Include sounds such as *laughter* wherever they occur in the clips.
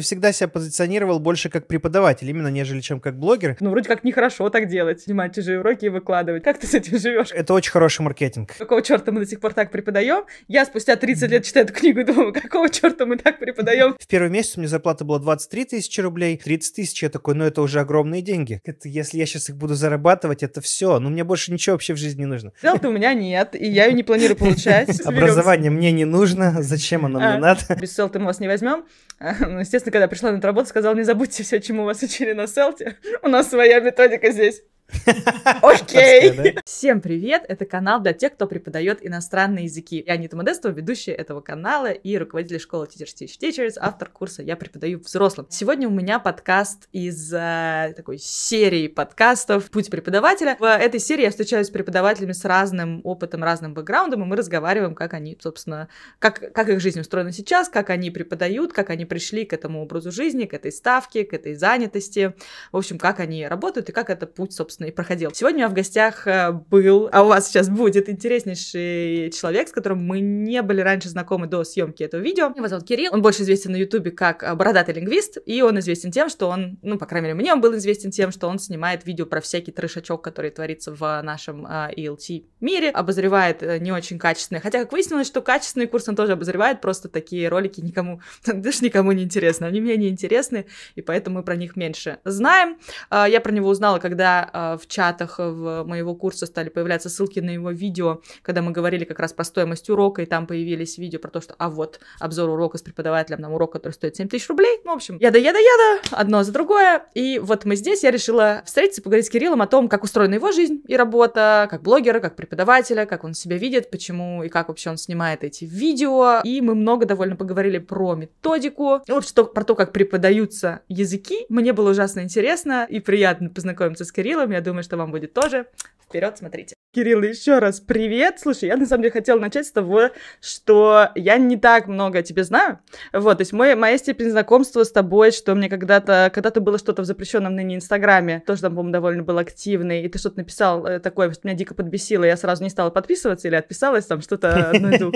всегда себя позиционировал больше как преподаватель, именно нежели чем как блогер. Ну, вроде как нехорошо так делать, снимать чужие уроки и выкладывать. Как ты с этим живешь? Это очень хороший маркетинг. Какого черта мы до сих пор так преподаем? Я спустя 30 лет читаю эту книгу и думаю, *laughs* какого черта мы так преподаем? В первый месяц у меня зарплата была 23 тысячи рублей, 30 тысяч, я такой, ну это уже огромные деньги. Это, если я сейчас их буду зарабатывать, это все, ну мне больше ничего вообще в жизни не нужно. Дел-то у меня нет, и я ее не планирую получать. *laughs* Образование мне не нужно, зачем оно мне а, надо? Без сел мы вас не возьмем. *laughs* Ну, естественно, Естественно, когда пришла на эту работу, сказала, не забудьте все, чему вас учили на селте. У нас своя методика здесь. *laughs* Окей. Всем привет! Это канал для тех, кто преподает иностранные языки. Я Анита Модестова, ведущая этого канала и руководитель школы Teachers Teach Teachers, автор курса «Я преподаю взрослым». Сегодня у меня подкаст из э, такой серии подкастов «Путь преподавателя». В этой серии я встречаюсь с преподавателями с разным опытом, разным бэкграундом, и мы разговариваем, как они, собственно, как, как их жизнь устроена сейчас, как они преподают, как они пришли к этому образу жизни, к этой ставке, к этой занятости, в общем, как они работают и как это путь, собственно, собственно, и проходил. Сегодня у меня в гостях э, был, а у вас сейчас будет интереснейший человек, с которым мы не были раньше знакомы до съемки этого видео. Его зовут Кирилл, он больше известен на Ютубе как э, бородатый лингвист, и он известен тем, что он, ну, по крайней мере, мне он был известен тем, что он снимает видео про всякий трешачок, который творится в нашем ELT э, мире, обозревает не очень качественные, хотя, как выяснилось, что качественный курс он тоже обозревает, просто такие ролики никому, *laughs* даже никому не интересны, они мне не интересны, и поэтому мы про них меньше знаем. Я про него узнала, когда а, в чатах э, в моего курса стали появляться ссылки на его видео, когда мы говорили как раз про стоимость урока, и там появились видео про то, что, а вот, обзор урока с преподавателем, нам урок, который стоит 7 тысяч рублей, ну, в общем, яда-яда-яда, одно за другое, и вот мы здесь, я решила встретиться поговорить с Кириллом о том, как устроена его жизнь и работа, как блогера, как преподавателя, как он себя видит, почему и как вообще он снимает эти видео, и мы много довольно поговорили про методику, и вообще то, про то, как преподаются языки, мне было ужасно интересно и приятно познакомиться с Кириллом, я думаю, что вам будет тоже. Вперед, смотрите. Кирилл, еще раз привет. Слушай, я на самом деле хотела начать с того, что я не так много о тебе знаю. Вот, то есть мой, моя степень знакомства с тобой, что мне когда-то, когда-то было что-то в запрещенном ныне Инстаграме, тоже там, по-моему, довольно был активный, и ты что-то написал э, такое, что меня дико подбесило, я сразу не стала подписываться или отписалась, там что-то найду.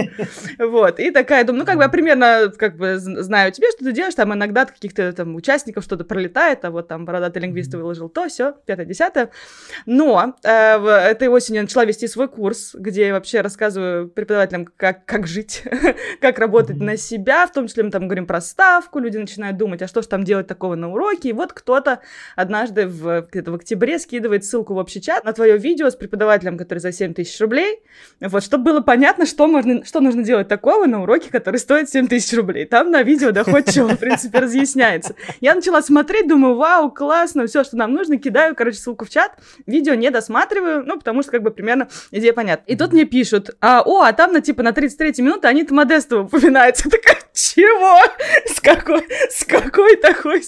Вот, и такая, думаю, ну, как бы я примерно, как бы знаю тебе, что ты делаешь, там иногда от каких-то там участников что-то пролетает, а вот там бородатый лингвист выложил то, все, пятое-десятое. Но э, этой осенью начала вести свой курс, где я вообще рассказываю преподавателям, как, как жить, *laughs* как работать mm-hmm. на себя, в том числе мы там говорим про ставку, люди начинают думать, а что же там делать такого на уроке, и вот кто-то однажды в, где-то в октябре скидывает ссылку в общий чат на твое видео с преподавателем, который за 7 тысяч рублей, вот, чтобы было понятно, что, можно, что нужно делать такого на уроке, который стоит 7 тысяч рублей, там на видео доходчиво, в принципе, разъясняется. Я начала смотреть, думаю, вау, классно, все, что нам нужно, кидаю, короче, ссылку в чат, видео не досматриваю, ну, потому что как бы примерно идея понятна. И тут мне пишут, а, о, а там, на, ну, типа, на 33-й минуте Анита Модестова упоминается. *laughs* Такая, чего? С какой, с какой такой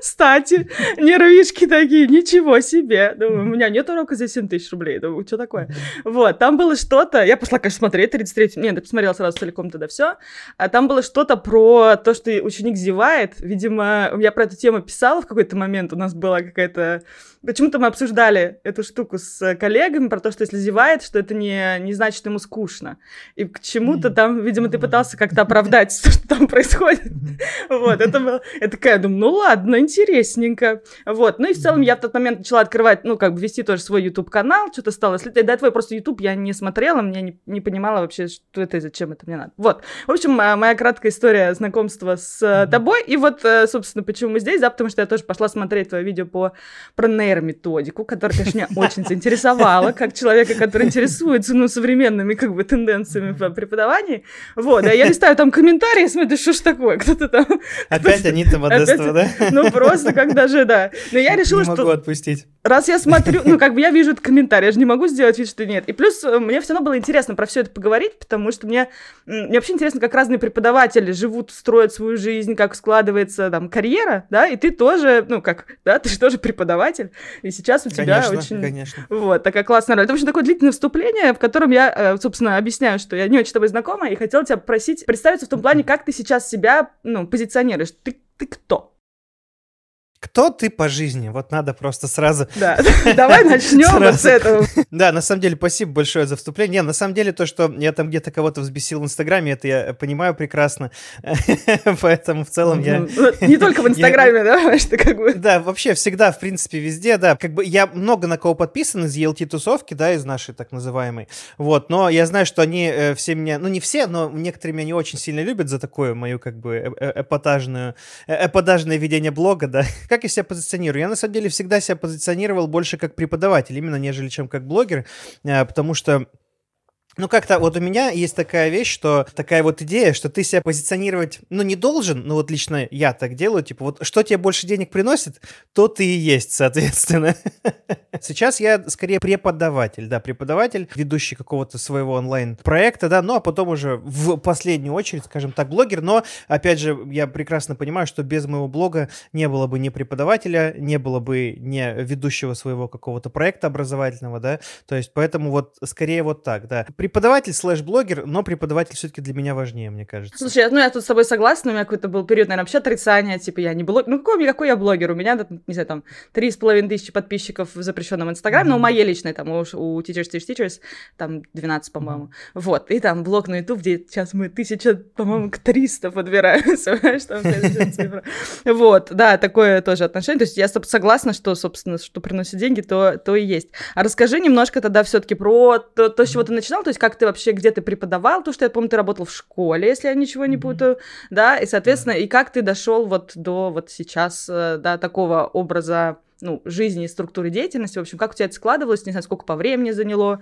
стати? Нервишки такие, ничего себе. Думаю, ну, у меня нет урока за 7 тысяч рублей. Думаю, ну, что такое? Вот, там было что-то. Я пошла, конечно, смотреть 33 Нет, я посмотрела сразу целиком тогда все. А там было что-то про то, что ученик зевает. Видимо, я про эту тему писала в какой-то момент. У нас была какая-то... Почему-то мы обсуждали эту штуку с коллегами про то, что если зевает, что это не, не значит ему скучно. И к чему-то там, видимо, ты пытался как-то оправдать *laughs* что там происходит. Вот, это было... Я такая думаю, ну ладно, интересненько. Вот, ну и в целом я в тот момент начала открывать, ну, как бы вести тоже свой YouTube-канал, что-то стало... До этого просто YouTube я не смотрела, мне не, понимала вообще, что это и зачем это мне надо. Вот, в общем, моя краткая история знакомства с э, тобой. И вот, э, собственно, почему мы здесь, да, потому что я тоже пошла смотреть твое видео по про нейрометодику, которая, конечно, меня очень заинтересовала, как человека, который интересуется, ну, современными, как бы, тенденциями в преподавании. Вот, а я листаю там комментарии, смотрю, что ж такое, кто-то там... Опять они там Модестова, да? Ну, просто как даже, да. Но я решила, что... Не могу отпустить. Раз я смотрю, ну, как бы я вижу этот комментарий, я же не могу сделать вид, что нет. И плюс э, мне все равно было интересно про все это поговорить, потому что мне, мне вообще интересно, как разные преподаватели живут, строят свою жизнь, как складывается там карьера, да, и ты тоже, ну, как, да, ты же тоже преподаватель, и сейчас у тебя конечно, очень... Конечно, Вот, такая классная роль. Это, в общем, такое длительное вступление, в котором я, э, собственно, объясняю, что я не очень с тобой знакома, и хотела тебя просить представиться в том плане, как *laughs* как ты сейчас себя ну, позиционируешь? Ты, ты кто? кто ты по жизни? Вот надо просто сразу... Да, *laughs* давай начнем вот с этого. Да, на самом деле, спасибо большое за вступление. Не, на самом деле, то, что я там где-то кого-то взбесил в Инстаграме, это я понимаю прекрасно. *laughs* Поэтому в целом я... Ну, ну, не только в *laughs* Инстаграме, да? Да, вообще всегда, в принципе, везде, да. Как бы я много на кого подписан из ELT-тусовки, да, из нашей так называемой. Вот, но я знаю, что они э, все меня... Ну, не все, но некоторые меня не очень сильно любят за такую мою, как бы, э, э, эпатажную... Эпатажное ведение блога, да. Как как я себя позиционирую? Я на самом деле всегда себя позиционировал больше как преподаватель, именно нежели чем как блогер, э, потому что ну, как-то вот у меня есть такая вещь, что такая вот идея, что ты себя позиционировать, ну, не должен, ну, вот лично я так делаю, типа, вот что тебе больше денег приносит, то ты и есть, соответственно. *laughs* Сейчас я скорее преподаватель, да, преподаватель, ведущий какого-то своего онлайн-проекта, да, ну, а потом уже в последнюю очередь, скажем так, блогер, но, опять же, я прекрасно понимаю, что без моего блога не было бы ни преподавателя, не было бы ни ведущего своего какого-то проекта образовательного, да, то есть поэтому вот скорее вот так, да. При преподаватель слэш-блогер, но преподаватель все-таки для меня важнее, мне кажется. Слушай, ну я тут с тобой согласна, у меня какой-то был период, наверное, вообще отрицания, типа я не блог... Ну какой, какой я блогер? У меня, не знаю, там, три с половиной тысячи подписчиков в запрещенном Инстаграме, mm-hmm. Ну, но у моей личной, там, у, у Teachers Teach Teachers, там, 12, по-моему. Mm-hmm. Вот, и там блог на YouTube, где сейчас мы тысяча, по-моему, к 300 подбираемся, *laughs* *laughs* Вот, да, такое тоже отношение. То есть я согласна, что, собственно, что приносит деньги, то, то и есть. А расскажи немножко тогда все-таки про то, то, с чего ты начинал, то есть как ты вообще, где ты преподавал, то, что я помню, ты работал в школе, если я ничего не путаю, mm-hmm. да, и, соответственно, mm и как ты дошел вот до вот сейчас, э, да, такого образа, ну, жизни и структуры деятельности, в общем, как у тебя это складывалось, не знаю, сколько по времени заняло,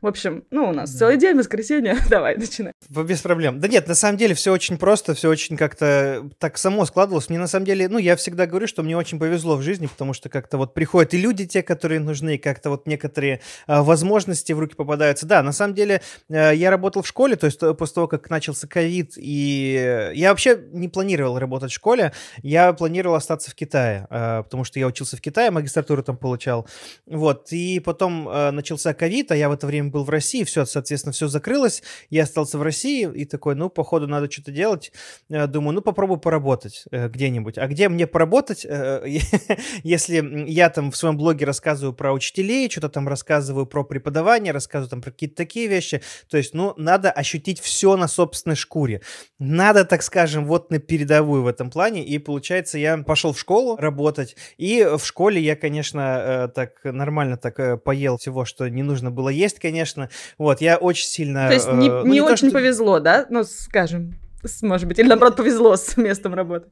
в общем, ну, у нас да. целый день, воскресенье, *laughs* давай, начинай. Без проблем. Да нет, на самом деле все очень просто, все очень как-то так само складывалось. Мне на самом деле, ну, я всегда говорю, что мне очень повезло в жизни, потому что как-то вот приходят и люди те, которые нужны, как-то вот некоторые а, возможности в руки попадаются. Да, на самом деле а, я работал в школе, то есть э, после того, как начался ковид, и я вообще не планировал работать в школе, я планировал остаться в Китае, а, потому что я учился в Китае, магистратуру там получал. Вот, и потом а, начался ковид, а я в это время был в России, все, соответственно, все закрылось, я остался в России и такой, ну, походу, надо что-то делать. Э, думаю, ну, попробую поработать э, где-нибудь. А где мне поработать, э, *laughs* если я там в своем блоге рассказываю про учителей, что-то там рассказываю про преподавание, рассказываю там про какие-то такие вещи. То есть, ну, надо ощутить все на собственной шкуре. Надо, так скажем, вот на передовую в этом плане. И получается, я пошел в школу работать. И в школе я, конечно, так нормально так поел всего, что не нужно было есть, конечно конечно. Вот, я очень сильно... То есть не, э, ну, не, не очень то, что... повезло, да? Ну, скажем, может быть, или наоборот повезло с местом работы.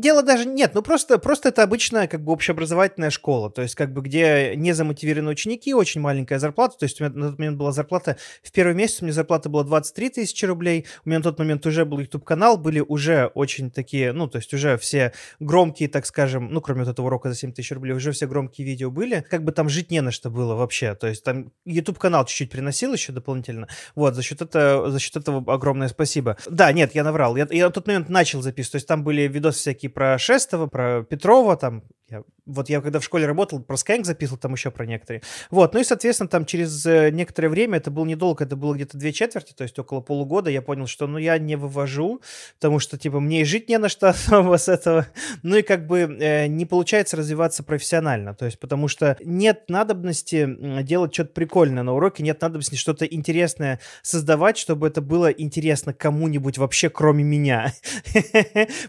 Дело даже нет, ну просто, просто это обычная как бы общеобразовательная школа, то есть как бы где не замотивированы ученики, очень маленькая зарплата, то есть у меня на тот момент была зарплата, в первый месяц у меня зарплата была 23 тысячи рублей, у меня на тот момент уже был YouTube-канал, были уже очень такие, ну то есть уже все громкие, так скажем, ну кроме вот этого урока за 7 тысяч рублей, уже все громкие видео были, как бы там жить не на что было вообще, то есть там YouTube-канал чуть-чуть приносил еще дополнительно, вот, за счет, этого за счет этого огромное спасибо. Да, нет, я наврал, я, я на тот момент начал записывать, то есть там были видосы всякие про Шестова, про Петрова, там, я, вот я когда в школе работал, про Skank записывал, там еще про некоторые. Вот, ну и, соответственно, там через э, некоторое время, это было недолго, это было где-то две четверти, то есть около полугода, я понял, что ну я не вывожу, потому что, типа, мне и жить не на что *laughs* особо с этого. Ну и как бы э, не получается развиваться профессионально, то есть потому что нет надобности делать что-то прикольное на уроке, нет надобности что-то интересное создавать, чтобы это было интересно кому-нибудь вообще, кроме меня. *laughs*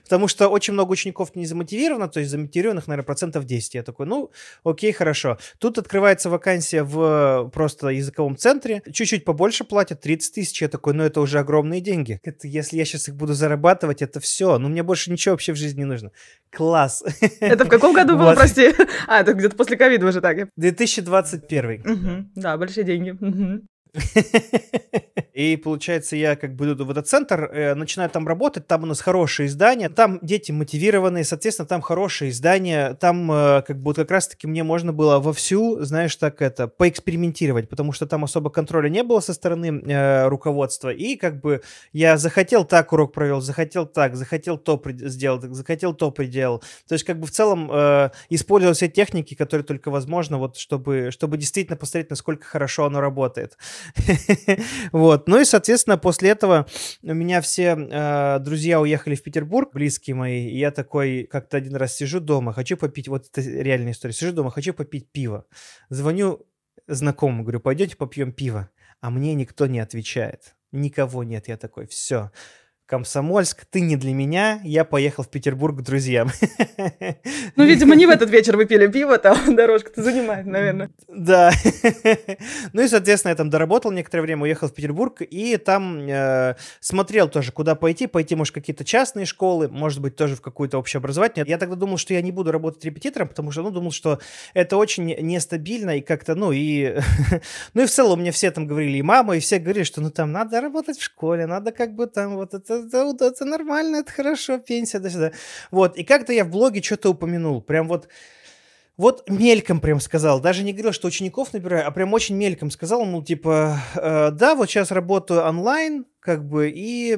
Потому что очень много много учеников не замотивировано, то есть замотивированных, наверное, процентов 10. Я такой, ну, окей, хорошо. Тут открывается вакансия в э, просто языковом центре, чуть-чуть побольше платят, 30 тысяч. Я такой, ну, это уже огромные деньги. Это, если я сейчас их буду зарабатывать, это все. Ну, мне больше ничего вообще в жизни не нужно. Класс. Это в каком году было, *laughs* прости? А, это где-то после ковида уже так. 2021. Да, большие деньги. *laughs* И получается, я как бы иду в этот центр, э, начинаю там работать, там у нас хорошее издание, там дети мотивированные, соответственно, там хорошее издание, там э, как бы как раз-таки мне можно было вовсю, знаешь, так это, поэкспериментировать, потому что там особо контроля не было со стороны э, руководства, и как бы я захотел так урок провел, захотел так, захотел то сделал, захотел то предел, То есть как бы в целом использовал все техники, которые только возможно, вот чтобы, чтобы действительно посмотреть, насколько хорошо оно работает. *laughs* вот. Ну и, соответственно, после этого у меня все э, друзья уехали в Петербург, близкие мои, и я такой как-то один раз сижу дома, хочу попить, вот это реальная история, сижу дома, хочу попить пиво. Звоню знакомому, говорю, пойдете попьем пиво. А мне никто не отвечает. Никого нет, я такой, все Комсомольск, ты не для меня, я поехал в Петербург к друзьям. *laughs* Ну, видимо, не в этот вечер выпили пили пиво, там *laughs* дорожка-то занимает, наверное. Да. *laughs* Ну и, соответственно, я там доработал некоторое время, уехал в Петербург, и там э, смотрел тоже, куда пойти. Пойти, может, какие-то частные школы, может быть, тоже в какую-то общеобразовательную. Я тогда думал, что я не буду работать репетитором, потому что, ну, думал, что это очень нестабильно и как-то, ну, и... Ну и в целом мне все там говорили, и мама, и все говорили, что, ну, там надо работать в школе, надо как бы там вот это да, да, это нормально, это хорошо, пенсия, да, сюда. Вот, и как-то я в блоге что-то упомянул, прям вот, вот мельком прям сказал, даже не говорил, что учеников набираю, а прям очень мельком сказал, ну типа, э, да, вот сейчас работаю онлайн, как бы, и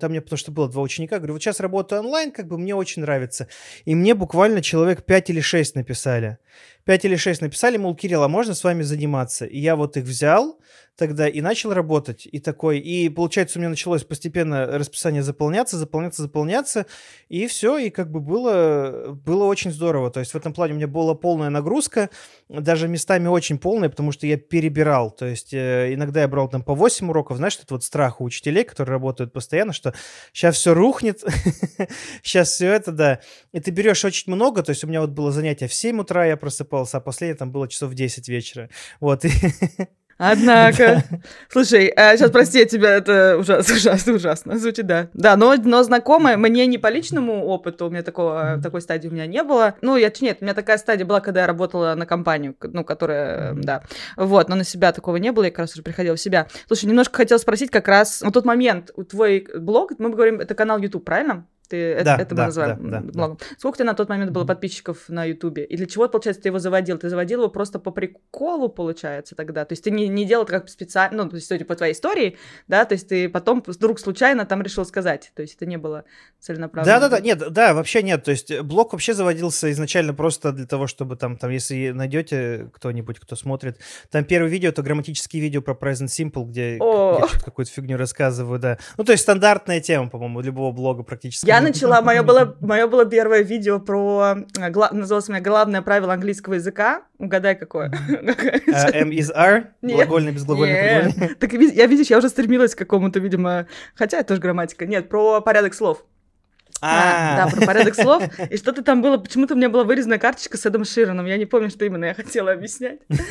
там мне, потому что было два ученика, говорю, вот сейчас работаю онлайн, как бы мне очень нравится. И мне буквально человек пять или шесть написали. пять или шесть написали, мол, Кирилл, а можно с вами заниматься? И я вот их взял тогда и начал работать. И такой, и получается у меня началось постепенно расписание заполняться, заполняться, заполняться, и все, и как бы было, было очень здорово. То есть в этом плане у меня была полная нагрузка, даже местами очень полная, потому что я перебирал. То есть э, иногда я брал там по 8 уроков, знаешь, этот вот страх учить учителей, которые работают постоянно, что сейчас все рухнет, сейчас *laughs* все это, да. И ты берешь очень много, то есть у меня вот было занятие в 7 утра, я просыпался, а последнее там было часов в 10 вечера. Вот, *laughs* Однако. Слушай, а сейчас прости, я тебя это ужасно, *laughs* ужасно, ужасно звучит, да. Да, но, но знакомая, мне не по личному опыту, у меня такого, такой стадии у меня не было. Ну, я, нет, у меня такая стадия была, когда я работала на компанию, ну, которая, да. Вот, но на себя такого не было, я как раз уже приходила в себя. Слушай, немножко хотела спросить как раз, на тот момент, твой блог, мы говорим, это канал YouTube, правильно? Ты да, это да, мы называем да, да, много. Да. Сколько ты на тот момент было подписчиков на Ютубе? И для чего, получается, ты его заводил? Ты заводил его просто по приколу, получается, тогда? То есть ты не, не делал это как специально, ну, то есть, судя по твоей истории, да, то есть ты потом вдруг случайно там решил сказать. То есть это не было целенаправленно. Да-да-да, нет, да, вообще нет. То есть блог вообще заводился изначально просто для того, чтобы там, там если найдете кто-нибудь, кто смотрит, там первое видео, это грамматические видео про Present Simple, где О! я какую-то фигню рассказываю, да. Ну, то есть стандартная тема, по-моему, любого блога практически. Я я начала, мое было, мое было первое видео про, э, называлось у меня «Главное правило английского языка». Угадай, какое. *laughs* Э, M is R? Глагольный, безглагольный, Нет. Так я, видишь, я уже стремилась к какому-то, видимо, хотя это тоже грамматика. Нет, про порядок слов. А, а, да, про порядок *laughs* слов. И что-то там было, почему-то у меня была вырезана карточка с Эдом Широном. Я не помню, что именно я хотела объяснять. *laughs*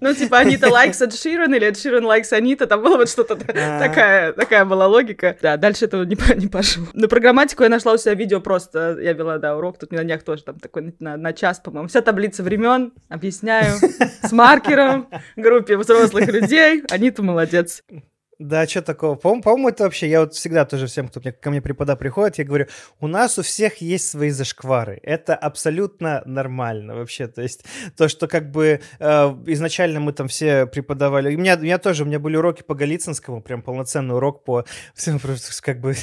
Ну, типа, Анита лайкс Эд Широн или Эд Широн лайкс Анита. Там было вот что-то а. такая, такая была логика. Да, дальше этого не, *laughs* не пошло. На программатику я нашла у себя видео просто. Я вела, да, урок тут на днях тоже там такой на час, по-моему. Вся таблица времен, объясняю, с маркером, группе взрослых людей. Анита молодец. Да, что такого? По-моему, по это вообще, я вот всегда тоже всем, кто мне, ко мне препода приходит, я говорю, у нас у всех есть свои зашквары. Это абсолютно нормально вообще. То есть то, что как бы э, изначально мы там все преподавали. у меня, у меня тоже, у меня были уроки по Голицынскому, прям полноценный урок по... всем Как бы,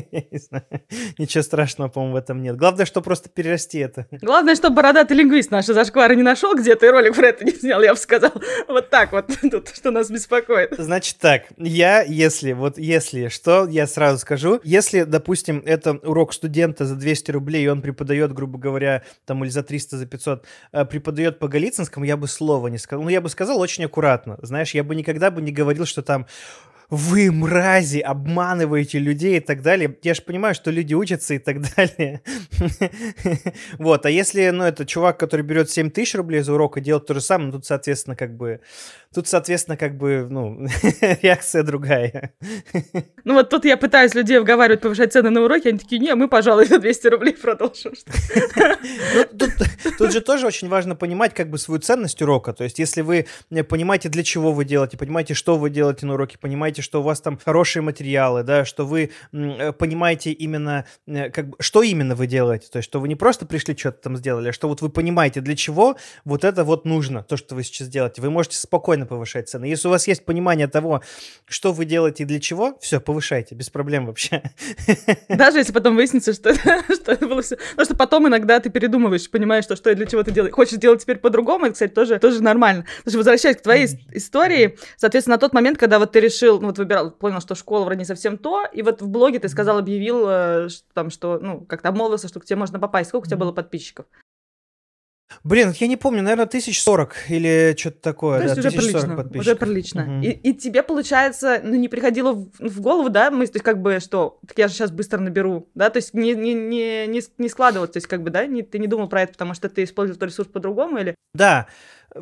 *laughs* ничего страшного, по-моему, в этом нет. Главное, что просто перерасти это. Главное, что бородатый лингвист наши зашквары не нашел где-то и ролик про это не снял, я бы сказал. Вот так вот *laughs* тут, что нас беспокоит. Значит так, я, если, вот если что, я сразу скажу, если, допустим, это урок студента за 200 рублей, и он преподает, грубо говоря, там, или за 300, за 500, э, преподает по Голицынскому, я бы слова не сказал. Ну, я бы сказал очень аккуратно, знаешь, я бы никогда бы не говорил, что там вы, мрази, обманываете людей и так далее. Я же понимаю, что люди учатся и так *laughs* далее. Вот, а если, ну, это чувак, который берет 7 тысяч рублей за урок и делает то же самое, ну, тут, соответственно, как бы, Тут, соответственно, как бы, ну, *laughs* реакция другая. *laughs* Ну вот тут я пытаюсь людей уговаривать повышать цены на уроки, они такие, не, мы, пожалуй, за *laughs* 200 рублей продолжим. Ну, тут же тоже очень важно понимать как бы свою ценность урока. То есть если вы э, понимаете, для чего вы делаете, понимаете, что вы делаете на уроке, понимаете, что у вас там хорошие материалы, да, что вы э, понимаете именно, э, как бы, что именно вы делаете. То есть что вы не просто пришли, что-то там сделали, а что вот вы понимаете, для чего вот это вот нужно, то, что вы сейчас делаете. Вы можете спокойно повышать цены. Если у вас есть понимание того, что вы делаете и для чего, все, повышайте, без проблем вообще. *laughs* Даже если потом выяснится, что, *laughs* что это было все. Потому что потом иногда ты передумываешь, понимаешь, что, что и для чего ты делаешь. Хочешь делать теперь по-другому, это, кстати, тоже, тоже нормально. Слушай, возвращаясь к твоей истории, соответственно, на тот момент, когда вот ты решил, ну, вот выбирал, понял, что школа вроде не совсем то, и вот в блоге ты сказал, объявил, что, э, там, что, ну, как-то обмолвился, что к тебе можно попасть. Сколько у тебя было подписчиков? Блин, я не помню, наверное, 1040 или что-то такое. То есть да, уже прилично, уже прилично. Угу. И, и тебе, получается, ну, не приходило в, в голову, да, мысль, то есть как бы, что, так я же сейчас быстро наберу, да, то есть не, не, не, не, не складывалось, то есть как бы, да, не, ты не думал про это, потому что ты использовал ресурс по-другому или? Да,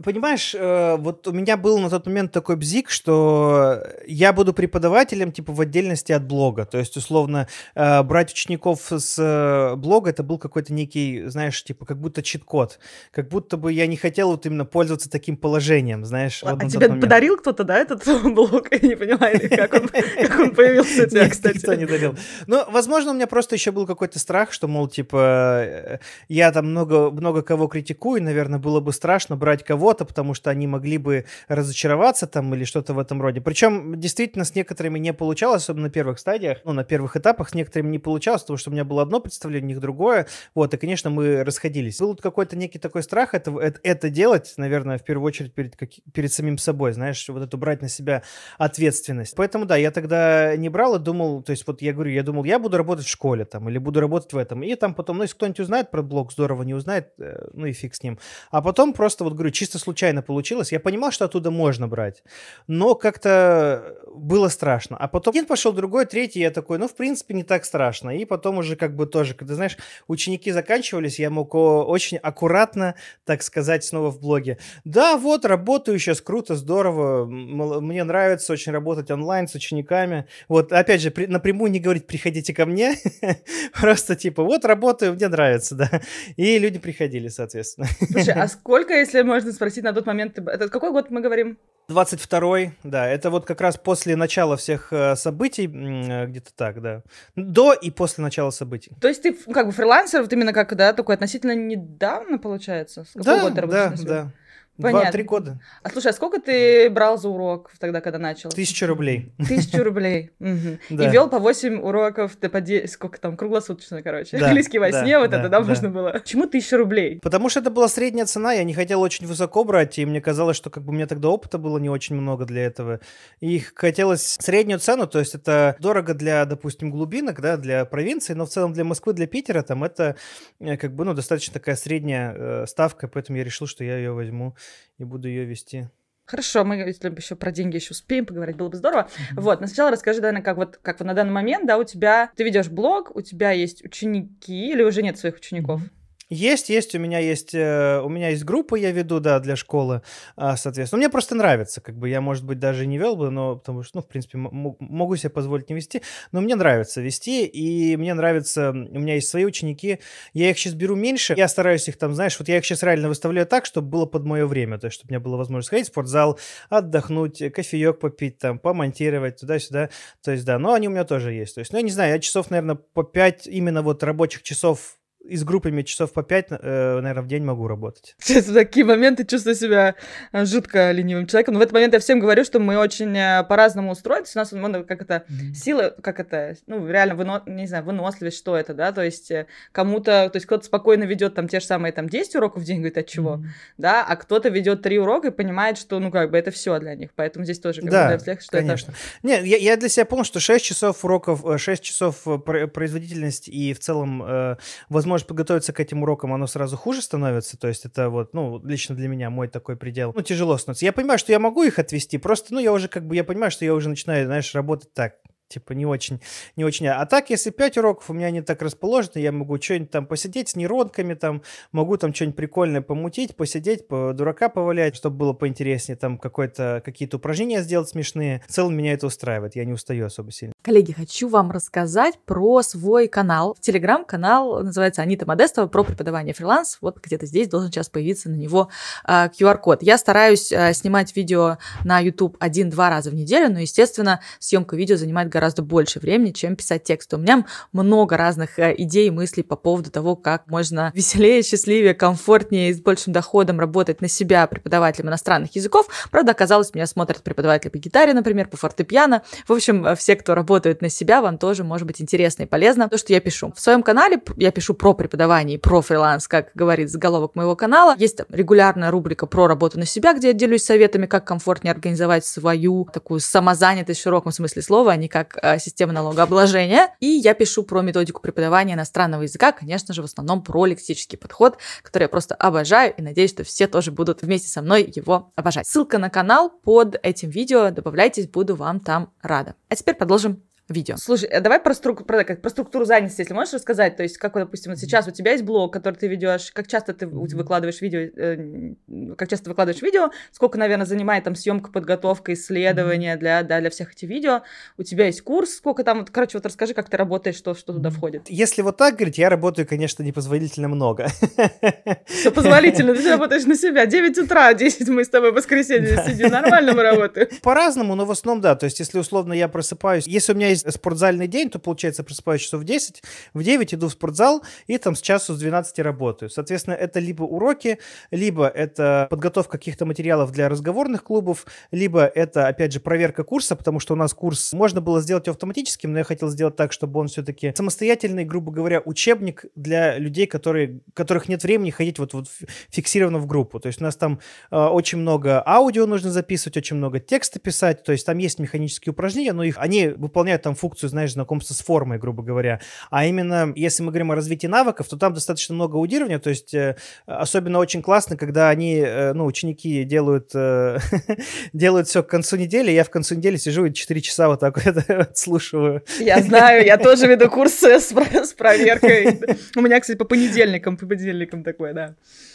Понимаешь, э, вот у меня был на тот момент такой бзик, что я буду преподавателем, типа, в отдельности от блога. То есть, условно, э, брать учеников с э, блога, это был какой-то некий, знаешь, типа, как будто чит-код. Как будто бы я не хотел вот именно пользоваться таким положением, знаешь. А вот тебе подарил кто-то, да, этот *laughs* блог? Я не понимаю, как он, как он появился у *laughs* тебя, кстати. никто не дарил. Ну, возможно, у меня просто еще был какой-то страх, что, мол, типа, я там много, много кого критикую, наверное, было бы страшно брать кого кого-то, потому что они могли бы разочароваться там или что-то в этом роде. Причем действительно с некоторыми не получалось, особенно на первых стадиях, ну, на первых этапах с некоторыми не получалось, потому что у меня было одно представление, у них другое. Вот, и, конечно, мы расходились. Был какой-то некий такой страх это, это, это делать, наверное, в первую очередь перед, как, перед самим собой, знаешь, вот эту брать на себя ответственность. Поэтому, да, я тогда не брал и думал, то есть вот я говорю, я думал, я буду работать в школе там или буду работать в этом. И там потом, ну, если кто-нибудь узнает про блог, здорово, не узнает, э, ну и фиг с ним. А потом просто вот говорю, чисто случайно получилось. Я понимал, что оттуда можно брать, но как-то было страшно. А потом один пошел, другой, третий, я такой, ну, в принципе, не так страшно. И потом уже как бы тоже, когда, знаешь, ученики заканчивались, я мог очень аккуратно, так сказать, снова в блоге. Да, вот, работаю сейчас, круто, здорово, мне нравится очень работать онлайн с учениками. Вот, опять же, при, напрямую не говорить, приходите ко мне, *laughs* просто типа, вот, работаю, мне нравится, *laughs* да. И люди приходили, соответственно. Слушай, а сколько, если можно спросить на тот момент, типа, это какой год мы говорим? 22-й, да, это вот как раз после начала всех э, событий, э, где-то так, да, до и после начала событий. То есть ты как бы фрилансер, вот именно как, да, такой относительно недавно, получается? С какого да, года работаешь да, на да. Два-три года. А слушай, а сколько ты брал за урок тогда, когда начал? Тысячу рублей. Тысячу *laughs* рублей. И вел по восемь уроков, ты по сколько там, круглосуточно, короче. Да, *laughs* Английский во сне, вот это, да, да, можно было. Почему тысяча рублей? Потому что это была средняя цена, я не хотел очень высоко брать, и мне казалось, что как бы у меня тогда опыта было не очень много для этого. И хотелось среднюю цену, то есть это дорого для, допустим, глубинок, да, для провинции, но в целом для Москвы, для Питера там это э, как бы, ну, достаточно такая средняя э, ставка, поэтому я решил, что я ее возьму и буду ее вести. Хорошо, мы если еще про деньги еще успеем поговорить, было бы здорово. Mm-hmm. Вот, но сначала расскажи, наверное, как вот, как вот на данный момент, да, у тебя, ты ведешь блог, у тебя есть ученики или уже нет своих учеников? Mm-hmm. Есть, есть, у меня есть, э, у меня есть группа, я веду, да, для школы, а, соответственно. Мне просто нравится, как бы я, может быть, даже не вел бы, но потому что, ну, в принципе, могу себе позволить не вести, но мне нравится вести, и мне нравится, у меня есть свои ученики, я их сейчас беру меньше, я стараюсь их там, знаешь, вот я их сейчас реально выставляю так, чтобы было под мое время, то есть, чтобы у меня была возможность сходить в спортзал, отдохнуть, кофеек попить, там, помонтировать туда-сюда, то есть, да, но они у меня тоже есть, то есть, ну, я не знаю, я часов, наверное, по 5 именно вот рабочих часов и с группами часов по 5, э, наверное, в день могу работать. *laughs* Это такие моменты, чувствую себя э, жутко ленивым человеком. Но в этот момент я всем говорю, что мы очень э, по-разному устроены. У нас как это mm-hmm. сила, как это, ну, реально, выно, не знаю, выносливость, что это, да, то есть кому-то, то есть кто-то спокойно ведет там те же самые там 10 уроков в день, говорит, от «А чего, mm-hmm. да, а кто-то ведет 3 урока и понимает, что, ну, как бы это все для них. Поэтому здесь тоже как да, бы слегка, что конечно. это... Нет, я, я для себя понял, что 6 часов уроков, 6 часов производительность и в целом возможность можешь подготовиться к этим урокам, оно сразу хуже становится. То есть это вот, ну, лично для меня мой такой предел. Ну, тяжело становится. Я понимаю, что я могу их отвести, просто, ну, я уже как бы, я понимаю, что я уже начинаю, знаешь, работать так типа не очень, не очень. А так, если 5 уроков, у меня не так расположены, я могу что-нибудь там посидеть с нейронками, там, могу там что-нибудь прикольное помутить, посидеть, по дурака повалять, чтобы было поинтереснее, там какое-то, какие-то упражнения сделать смешные. В целом меня это устраивает, я не устаю особо сильно. Коллеги, хочу вам рассказать про свой канал. Телеграм-канал называется Анита Модестова про преподавание фриланс. Вот где-то здесь должен сейчас появиться на него э, а, QR-код. Я стараюсь э, снимать видео на YouTube один-два раза в неделю, но, естественно, съемка видео занимает гораздо больше времени, чем писать текст. У меня много разных э, идей и мыслей по поводу того, как можно веселее, счастливее, комфортнее и с большим доходом работать на себя преподавателем иностранных языков. Правда, оказалось, меня смотрят преподаватели по гитаре, например, по фортепиано. В общем, э, все, кто работает на себя, вам тоже может быть интересно и полезно то, что я пишу. В своем канале я пишу про преподавание и про фриланс, как говорит заголовок моего канала. Есть там регулярная рубрика про работу на себя, где я делюсь советами, как комфортнее организовать свою такую самозанятость в широком смысле слова, а не как как а, система налогообложения. И я пишу про методику преподавания иностранного языка, конечно же, в основном про лексический подход, который я просто обожаю и надеюсь, что все тоже будут вместе со мной его обожать. Ссылка на канал под этим видео, добавляйтесь, буду вам там рада. А теперь продолжим видео. Слушай, а давай про, струк... про, как, про структуру занятости, если можешь рассказать, то есть, как, допустим, вот сейчас у тебя есть блог, который ты ведешь, как часто ты выкладываешь видео, э, как часто выкладываешь видео, сколько, наверное, занимает там съемка, подготовка, исследование для, да, для всех этих видео, у тебя есть курс, сколько там, вот, короче, вот расскажи, как ты работаешь, что, что туда входит. Если вот так говорить, я работаю, конечно, непозволительно много. Все позволительно, ты работаешь на себя, 9 утра, 10 *laughs* мы с тобой в воскресенье сидим, нормально мы работаем. По-разному, но в основном, да, то есть, если условно я просыпаюсь, если у меня есть спортзальный день, то, получается, просыпаюсь часов в 10, в 9 иду в спортзал и там с часу с 12 работаю. Соответственно, это либо уроки, либо это подготовка каких-то материалов для разговорных клубов, либо это, опять же, проверка курса, потому что у нас курс можно было сделать автоматическим, но я хотел сделать так, чтобы он все-таки самостоятельный, грубо говоря, учебник для людей, которые, которых нет времени ходить вот, вот фиксированно в группу. То есть у нас там э, очень много аудио нужно записывать, очень много текста писать, то есть там есть механические упражнения, но их они выполняют там функцию, знаешь, знакомства с формой, грубо говоря. А именно, если мы говорим о развитии навыков, то там достаточно много аудирования, то есть э, особенно очень классно, когда они, э, ну, ученики делают, э, *laughs* делают все к концу недели, я в концу недели сижу и 4 часа вот так *laughs* вот слушаю. Я знаю, я тоже веду курсы с, с проверкой. У меня, кстати, по понедельникам, по понедельникам такое, да.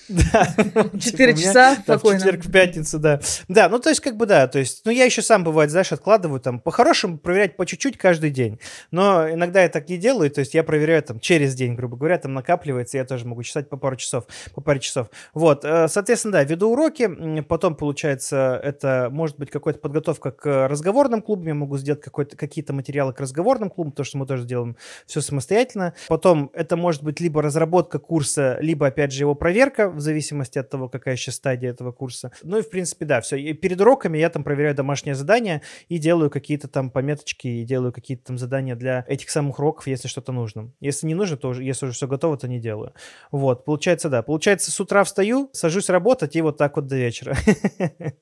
Да. *laughs* Четыре часа меня, спокойно. Да, в четверг, в пятницу, да. Да, ну то есть как бы да, то есть, ну я еще сам бывает, знаешь, откладываю там, по-хорошему проверять по чуть-чуть, каждый день. Но иногда я так не делаю, то есть я проверяю там через день, грубо говоря, там накапливается, я тоже могу читать по пару часов, по паре часов. Вот, э, соответственно, да, веду уроки, потом, получается, это может быть какая-то подготовка к разговорным клубам, я могу сделать какие-то материалы к разговорным клубам, то что мы тоже делаем все самостоятельно. Потом это может быть либо разработка курса, либо, опять же, его проверка, в зависимости от того, какая сейчас стадия этого курса. Ну и, в принципе, да, все. И перед уроками я там проверяю домашнее задание и делаю какие-то там пометочки, и делаю делаю какие-то там задания для этих самых роков, если что-то нужно. Если не нужно, то уже, если уже все готово, то не делаю. Вот, получается, да. Получается, с утра встаю, сажусь работать и вот так вот до вечера. *laughs*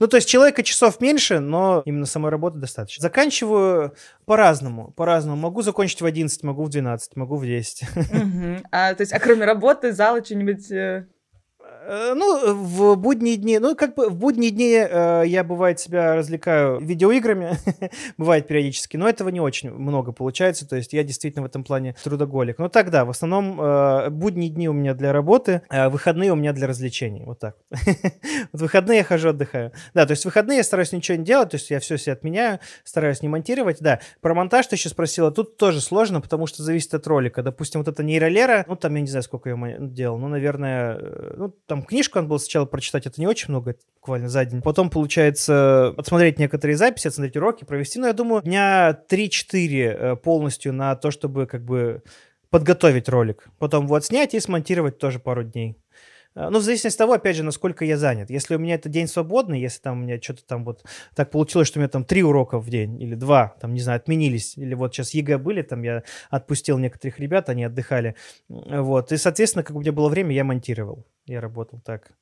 Ну, то есть человека часов меньше, но именно самой работы достаточно. Заканчиваю по-разному, по-разному. Могу закончить в 11, могу в 12, могу в 10. Угу. *laughs* А, то есть, а кроме работы, зала что-нибудь... Э, Э, ну, в будние дни, ну, как бы в будние дни э, я, бывает, себя развлекаю видеоиграми, *laughs* бывает периодически, но этого не очень много получается, то есть я действительно в этом плане трудоголик. Но тогда, в основном, э, будние дни у меня для работы, а выходные у меня для развлечений, вот так *laughs* вот. выходные я хожу, отдыхаю. Да, то есть выходные я стараюсь ничего не делать, то есть я все себе отменяю, стараюсь не монтировать, да. Про монтаж ты еще спросила, тут тоже сложно, потому что зависит от ролика. Допустим, вот эта нейролера, ну, там, я не знаю, сколько я делал, ну, наверное, э, ну, там книжку надо было сначала прочитать, это не очень много, буквально за день. Потом, получается, подсмотреть некоторые записи, отсмотреть уроки, провести, Но я думаю, дня 3-4 э, полностью на то, чтобы как бы подготовить ролик. Потом вот снять и смонтировать тоже пару дней. А, ну, в зависимости от того, опять же, насколько я занят. Если у меня это день свободный, если там у меня что-то там вот так получилось, что у меня там три урока в день или два, там, не знаю, отменились, или вот сейчас ЕГЭ были, там я отпустил некоторых ребят, они отдыхали. Вот. И, соответственно, как у меня было время, я монтировал. Я работал так.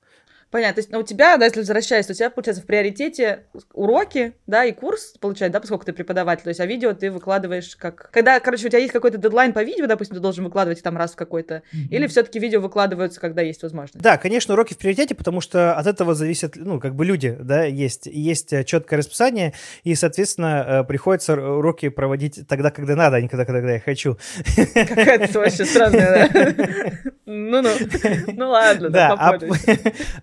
Понятно. То есть, ну, у тебя, да, если возвращаясь, то у тебя, получается, в приоритете уроки, да, и курс, получается, да, поскольку ты преподаватель, то есть, а видео ты выкладываешь как... Когда, короче, у тебя есть какой-то дедлайн по видео, допустим, ты должен выкладывать там раз в какой-то, mm-hmm. или все-таки видео выкладываются, когда есть возможность? Да, конечно, уроки в приоритете, потому что от этого зависят, ну, как бы люди, да, есть, есть э, четкое расписание, и, соответственно, э, приходится уроки проводить тогда, когда надо, а не когда, когда я хочу. Какая-то вообще странная, да? *laughs* Ну-ну, ну ладно, да,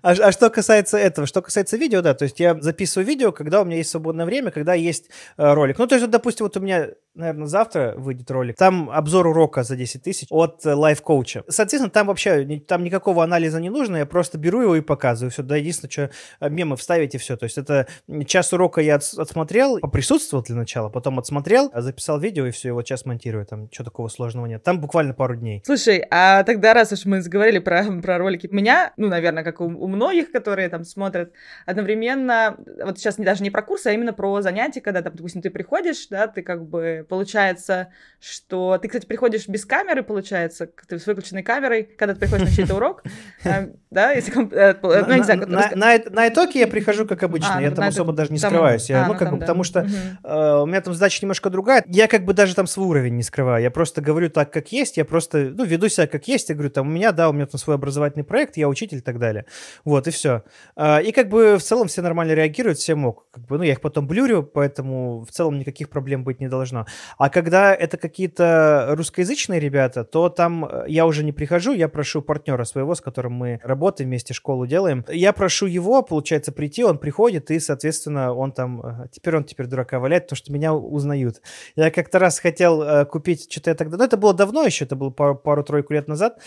а *laughs* а что касается этого, что касается видео, да, то есть я записываю видео, когда у меня есть свободное время, когда есть э, ролик. Ну, то есть, вот, допустим, вот у меня наверное, завтра выйдет ролик. Там обзор урока за 10 тысяч от э, лайф-коуча. Соответственно, там вообще там никакого анализа не нужно, я просто беру его и показываю. Все, да, единственное, что э, мемы вставить и все. То есть это час урока я отсмотрел, поприсутствовал для начала, потом отсмотрел, а записал видео и все, его час монтирую. Там чего такого сложного нет. Там буквально пару дней. Слушай, а тогда, раз уж мы заговорили про, *laughs* про ролики, меня, ну, наверное, как у, у многих, которые там смотрят, одновременно, вот сейчас не, даже не про курсы, а именно про занятия, когда, там, допустим, ты приходишь, да, ты как бы получается, что... Ты, кстати, приходишь без камеры, получается, ты с выключенной камерой, когда ты приходишь на чей-то урок, а, *laughs* да, если... Э, ну, на итоге я прихожу, как а, обычно, я там особо даже не скрываюсь. Ну, как бы, потому что э, у меня там задача немножко другая. Я как бы даже там свой уровень не скрываю. Я просто говорю так, как есть, я просто, ну, веду себя как есть. Я говорю, там, у меня, да, у меня там свой образовательный проект, я учитель и так далее. Вот, и все. А, и как бы в целом все нормально реагируют, все мог. Как бы, ну, я их потом блюрю, поэтому в целом никаких проблем быть не должно. А когда это какие-то русскоязычные ребята, то там э, я уже не прихожу, я прошу партнера своего, с которым мы работаем вместе, школу делаем. Я прошу его, получается, прийти, он приходит, и, соответственно, он там... Э, теперь он теперь дурака валяет, потому что меня узнают. Я как-то раз хотел э, купить что-то я тогда... Но это было давно еще, это было пару-тройку лет назад.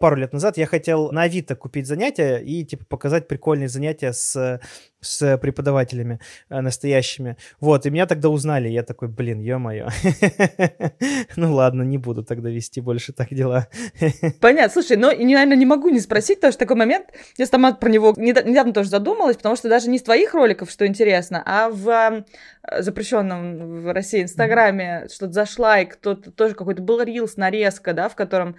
Пару лет назад я хотел на Авито купить занятия и, типа, показать прикольные занятия с с преподавателями настоящими. Вот, и меня тогда узнали. Я такой, блин, ё-моё. *laughs* ну ладно, не буду тогда вести больше так дела. *laughs* Понятно, слушай, но, наверное, не могу не спросить, потому что такой момент, я сама про него недавно тоже задумалась, потому что даже не с твоих роликов, что интересно, а в эм, запрещенном в России Инстаграме что-то зашла, и кто-то тоже какой-то был рилс, нарезка, да, в котором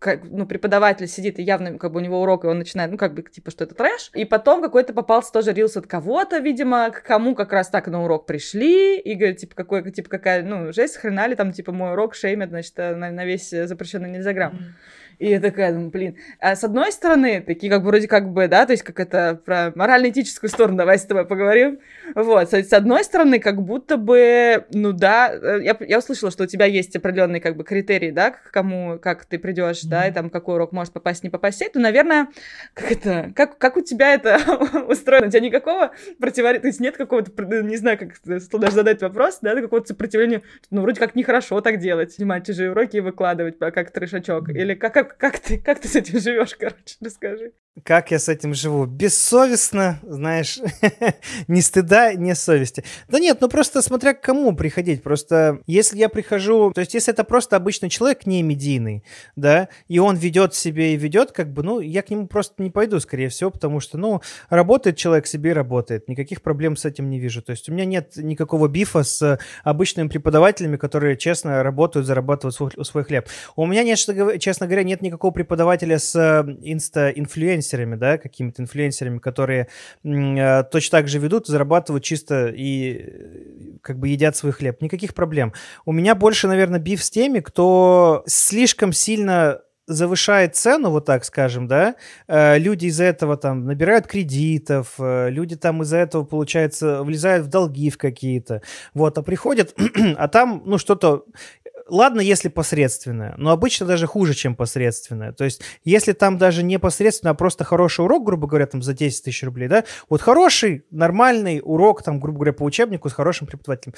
как, ну, преподаватель сидит, и явно как бы у него урок, и он начинает, ну, как бы, типа, что это трэш. И потом какой-то попался тоже рилс от кого-то, видимо, к кому как раз так на урок пришли, и говорит, типа, какой, типа, какая, ну, жесть, хренали, там, типа, мой урок шеймят, значит, э, на, на весь э, запрещенный нельзя грамм. И я такая, ну, блин. А с одной стороны, такие как бы вроде как бы, да, то есть как это про морально-этическую сторону, *laughs* давай с тобой поговорим. Вот, с одной стороны, как будто бы, ну да, э, я, я услышала, что у тебя есть определенные как бы критерии, да, к кому, как ты придешь да, и там какой урок может попасть, не попасть то, наверное, как это, как, как у тебя это *laughs* устроено? У тебя никакого противоречия, то есть нет какого-то, не знаю, как даже задать вопрос, да, какого-то сопротивления, ну, вроде как нехорошо так делать, снимать чужие уроки и выкладывать, как трешачок, или как, как, как, ты, как ты с этим живешь, *laughs* короче, расскажи. Как я с этим живу? Бессовестно, знаешь, *laughs* ни стыда, ни совести. Да нет, ну просто смотря к кому приходить. Просто если я прихожу... То есть если это просто обычный человек, не медийный, да, и он ведет себе и ведет, как бы, ну, я к нему просто не пойду, скорее всего, потому что, ну, работает человек себе и работает. Никаких проблем с этим не вижу. То есть у меня нет никакого бифа с обычными преподавателями, которые честно работают, зарабатывают свой, свой хлеб. У меня, нет, честно говоря, нет никакого преподавателя с э, инста-инфлюенсером, инфлюенсерами, да, какими-то инфлюенсерами, которые э, точно так же ведут, зарабатывают чисто и э, как бы едят свой хлеб. Никаких проблем. У меня больше, наверное, биф с теми, кто слишком сильно завышает цену, вот так скажем, да, э, люди из-за этого там набирают кредитов, э, люди там из-за этого, получается, влезают в долги в какие-то, вот, а приходят, *clears throat* а там, ну, что-то, ладно, если посредственное, но обычно даже хуже, чем посредственное. То есть, если там даже не посредственное, а просто хороший урок, грубо говоря, там за 10 тысяч рублей, да, вот хороший, нормальный урок, там, грубо говоря, по учебнику с хорошим преподавателем,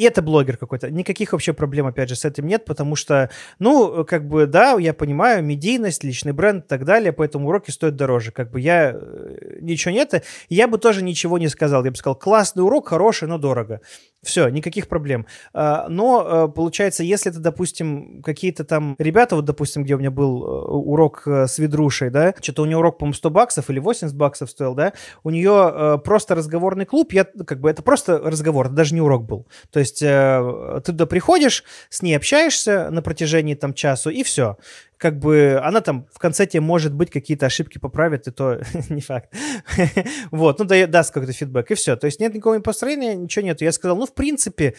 и это блогер какой-то. Никаких вообще проблем, опять же, с этим нет, потому что, ну, как бы, да, я понимаю, медийность, личный бренд и так далее, поэтому уроки стоят дороже. Как бы я... Э, ничего нет. Я бы тоже ничего не сказал. Я бы сказал, классный урок, хороший, но дорого. Все, никаких проблем. А, но, э, получается, если это, допустим, какие-то там ребята, вот, допустим, где у меня был э, урок с ведрушей, да, что-то у нее урок, по-моему, 100 баксов или 80 баксов стоил, да, у нее просто разговорный клуб, я, как бы, это просто разговор, это даже не урок был. То есть есть э, ты туда приходишь, с ней общаешься на протяжении там часу, и все. Как бы она там в конце тебе, может быть, какие-то ошибки поправит, и то *laughs* не факт. вот, ну да, даст какой-то фидбэк, и все. То есть нет никакого построения, ничего нет. Я сказал, ну, в принципе,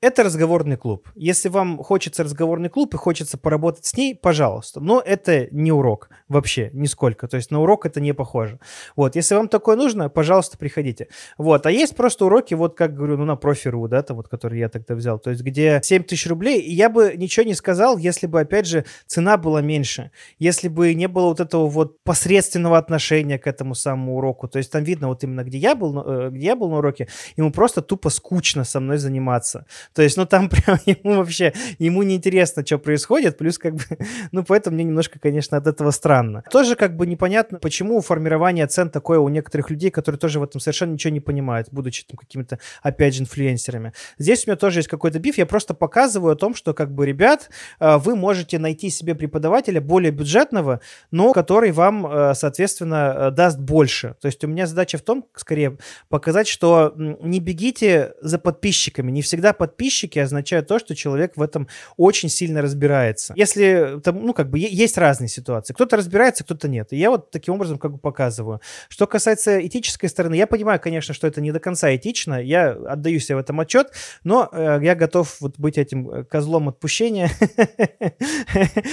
это разговорный клуб. Если вам хочется разговорный клуб и хочется поработать с ней, пожалуйста. Но это не урок вообще, нисколько. То есть на урок это не похоже. Вот, если вам такое нужно, пожалуйста, приходите. Вот, а есть просто уроки, вот как говорю, ну на профи.ру, да, то вот, который я тогда взял, то есть где 7 тысяч рублей, и я бы ничего не сказал, если бы, опять же, цена была меньше, если бы не было вот этого вот посредственного отношения к этому самому уроку. То есть там видно вот именно, где я был, э, где я был на уроке, ему просто тупо скучно со мной заниматься. То есть, ну, там *laughs* прям ему вообще, ему неинтересно, что происходит, плюс как бы, *laughs* ну, поэтому мне немножко, конечно, от этого странно. Тоже как бы непонятно, почему формирование цен такое у некоторых людей, которые тоже в этом совершенно ничего не понимают, будучи там какими-то, опять же, инфлюенсерами. Здесь у меня тоже есть какой-то биф, я просто показываю о том, что, как бы, ребят, э, вы можете найти себе преподавателя более бюджетного, но который вам, э, соответственно, э, даст больше. То есть у меня задача в том, скорее, показать, что не бегите за подписчиками, не всегда подписчиками подписчики означают то, что человек в этом очень сильно разбирается. Если, э, там, ну, как бы, есть разные ситуации. Кто-то разбирается, кто-то нет. И я вот таким образом как бы показываю. Что касается этической стороны, я понимаю, конечно, что это не до конца этично, я отдаю себе в этом отчет, но э, я готов вот быть этим э, козлом отпущения,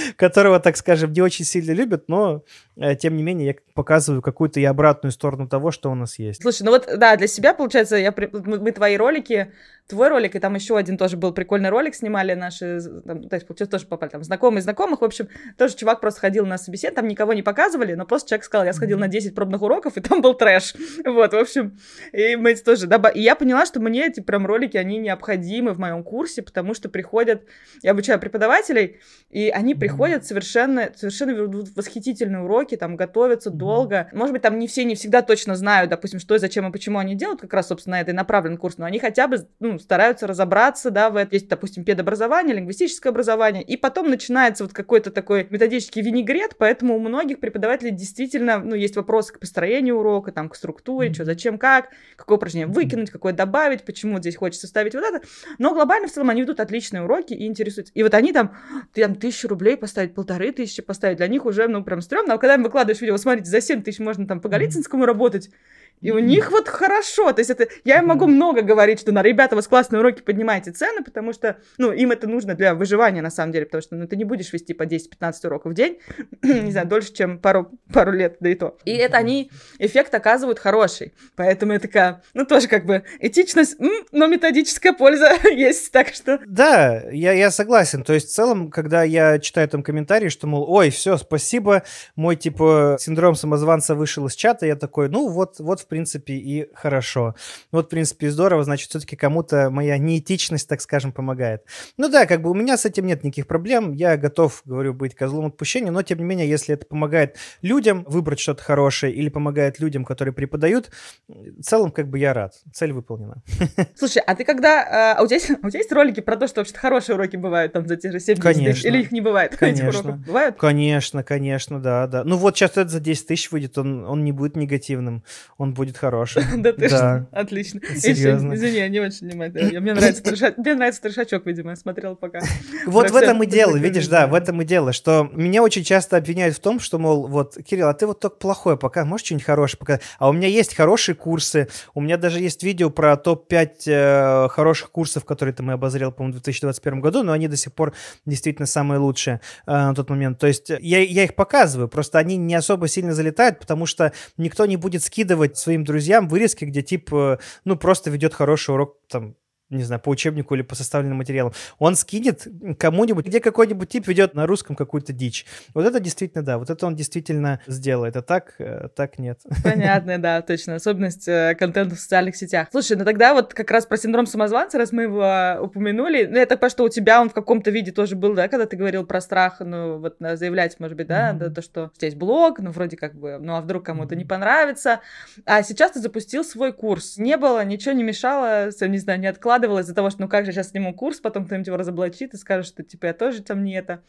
*laughs* которого, так скажем, не очень сильно любят, но э, тем не менее я показываю какую-то и обратную сторону того, что у нас есть. Слушай, ну вот, да, для себя, получается, я, мы твои ролики твой ролик, и там еще один тоже был прикольный ролик, снимали наши, там, то есть, получилось, тоже попали, там, знакомые знакомых, в общем, тоже чувак просто ходил на собеседование, там никого не показывали, но просто человек сказал, я сходил на 10 пробных уроков, и там был трэш, *laughs* вот, в общем, и мы тоже, добав... и я поняла, что мне эти прям ролики, они необходимы в моем курсе, потому что приходят, я обучаю преподавателей, и они приходят совершенно, совершенно восхитительные уроки, там, готовятся долго, может быть, там не все, не всегда точно знают, допустим, что и зачем и почему они делают, как раз, собственно, на это и направлен курс, но они хотя бы, ну, ну, стараются разобраться, да, в этом. Есть, допустим, педобразование, лингвистическое образование, и потом начинается вот какой-то такой методический винегрет, поэтому у многих преподавателей действительно, ну, есть вопросы к построению урока, там, к структуре, mm-hmm. что, зачем, как, какое упражнение выкинуть, какое добавить, почему здесь хочется ставить вот это. Но глобально в целом они ведут отличные уроки и интересуются. И вот они там, ты там тысячу рублей поставить, полторы тысячи поставить, для них уже, ну, прям стрёмно. А когда им выкладываешь видео, смотрите, за семь тысяч можно там по Голицынскому работать, и у них вот хорошо, то есть это, я могу много говорить, что, на ребята, у вас классные уроки, поднимайте цены, потому что, ну, им это нужно для выживания, на самом деле, потому что, ну, ты не будешь вести по 10-15 уроков в день, *clears throat* не знаю, дольше, чем пару, пару лет, да и то. И это они, эффект оказывают хороший, поэтому я такая, ну, тоже как бы этичность, но методическая польза *laughs* есть, так что... Да, я, я согласен, то есть в целом, когда я читаю там комментарии, что, мол, ой, все, спасибо, мой, типа, синдром самозванца вышел из чата, я такой, ну, вот, вот, в принципе, и хорошо. Вот, в принципе, здорово, значит, все-таки кому-то моя неэтичность, так скажем, помогает. Ну да, как бы у меня с этим нет никаких проблем, я готов, говорю, быть козлом отпущения, но, тем не менее, если это помогает людям выбрать что-то хорошее или помогает людям, которые преподают, в целом, как бы я рад, цель выполнена. *laughs* Слушай, а ты когда... А, а у, тебя есть, *laughs* у тебя есть ролики про то, что вообще-то хорошие уроки бывают там за те же 70 тысяч? Или их не бывает? *laughs* Конечно. бывают? Конечно, конечно, да, да. Ну вот сейчас этот за 10 тысяч выйдет, он, он не будет негативным. Он будет хорошая *laughs* Да ты Да. Отлично. Серьезно. Извини, я не очень внимательно. Мне нравится трешачок, мне нравится трешачок, видимо, я смотрел пока. *laughs* Вот в этом и дело, видишь, да, в этом и дело, что меня очень часто обвиняют в том, что, мол, вот, Кирилл, а ты вот только плохое пока, можешь что-нибудь хорошее пока? А у меня есть хорошие курсы, у меня даже есть видео про топ-5 э, хороших курсов, которые там мы обозрел, по-моему, в 2021 году, но они до сих пор действительно самые лучшие э, на тот момент. То есть я, я их показываю, просто они не особо сильно залетают, потому что никто не будет скидывать своим друзьям вырезки, где тип, э, ну, просто ведет хороший урок там не знаю, по учебнику или по составленным материалам, он скинет кому-нибудь, где какой-нибудь тип ведет на русском какую-то дичь. Вот это действительно, да, вот это он действительно сделает, а так, э, так нет. Понятно, да, точно. Особенность э, контента в социальных сетях. Слушай, ну тогда вот как раз про синдром самозванца, раз мы его а, упомянули, ну я так понимаю, что у тебя он в каком-то виде тоже был, да, когда ты говорил про страх, ну вот э, заявлять, может быть, да, mm-hmm. да то, что здесь блог, ну вроде как бы, ну а вдруг кому-то mm-hmm. не понравится. А сейчас ты запустил свой курс. Не было, ничего не мешало, не знаю, не откладывалось откладывала из-за того, что ну как же сейчас сниму курс, потом кто-нибудь его разоблачит и скажет, что типа я тоже там не это.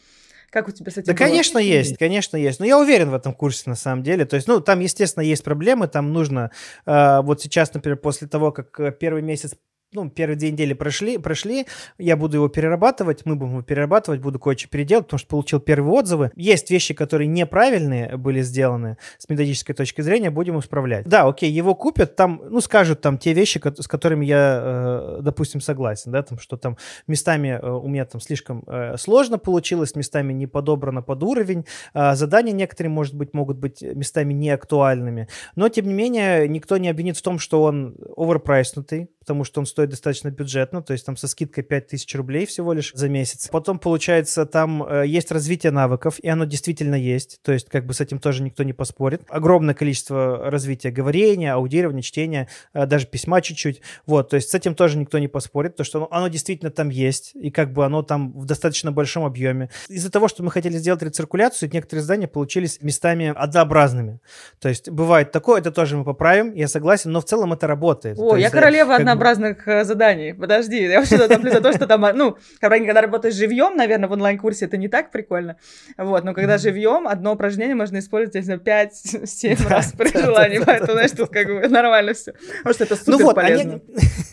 Как у тебя с этим? Да, было? конечно, есть, конечно, есть. Но я уверен в этом курсе на самом деле. То есть, ну, там, естественно, есть проблемы. Там нужно э, вот сейчас, например, после того, как э, первый месяц ну, первые две недели прошли, прошли, я буду его перерабатывать, мы будем его перерабатывать, буду кое-что переделать, потому что получил первые отзывы. Есть вещи, которые неправильные были сделаны с методической точки зрения, будем исправлять. Да, окей, его купят, там, ну, скажут там те вещи, с которыми я, э, допустим, согласен, да, там, что там местами э, у меня там слишком э, сложно получилось, местами не подобрано под уровень, а задания некоторые, может быть, могут быть местами неактуальными, но, тем не менее, никто не обвинит в том, что он оверпрайснутый, потому что он стоит достаточно бюджетно, то есть там со скидкой 5000 рублей всего лишь за месяц. Потом, получается, там э, есть развитие навыков, и оно действительно есть, то есть как бы с этим тоже никто не поспорит. Огромное количество развития говорения, аудирования, чтения, э, даже письма чуть-чуть, вот, то есть с этим тоже никто не поспорит, то что оно, оно действительно там есть, и как бы оно там в достаточно большом объеме. Из-за того, что мы хотели сделать рециркуляцию, некоторые здания получились местами однообразными, то есть бывает такое, это тоже мы поправим, я согласен, но в целом это работает. О, есть, я э, королева одна разнообразных э, заданий. Подожди, я вообще топлю за то, что там, а, ну, когда работаешь живьем, наверное, в онлайн-курсе это не так прикольно. Вот, но когда живьем, одно упражнение можно использовать, не знаю, 5-7 *laughs* раз при желании, поэтому, знаешь, тут как бы нормально все. Потому ну что это ну а супер полезно.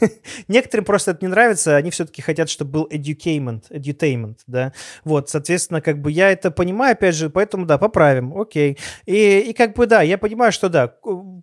*laughs* Некоторым просто это не нравится, они все-таки хотят, чтобы был edutainment, edutainment, да. Вот, соответственно, как бы я это понимаю, опять же, поэтому, да, поправим, окей. И, и как бы, да, я понимаю, что да,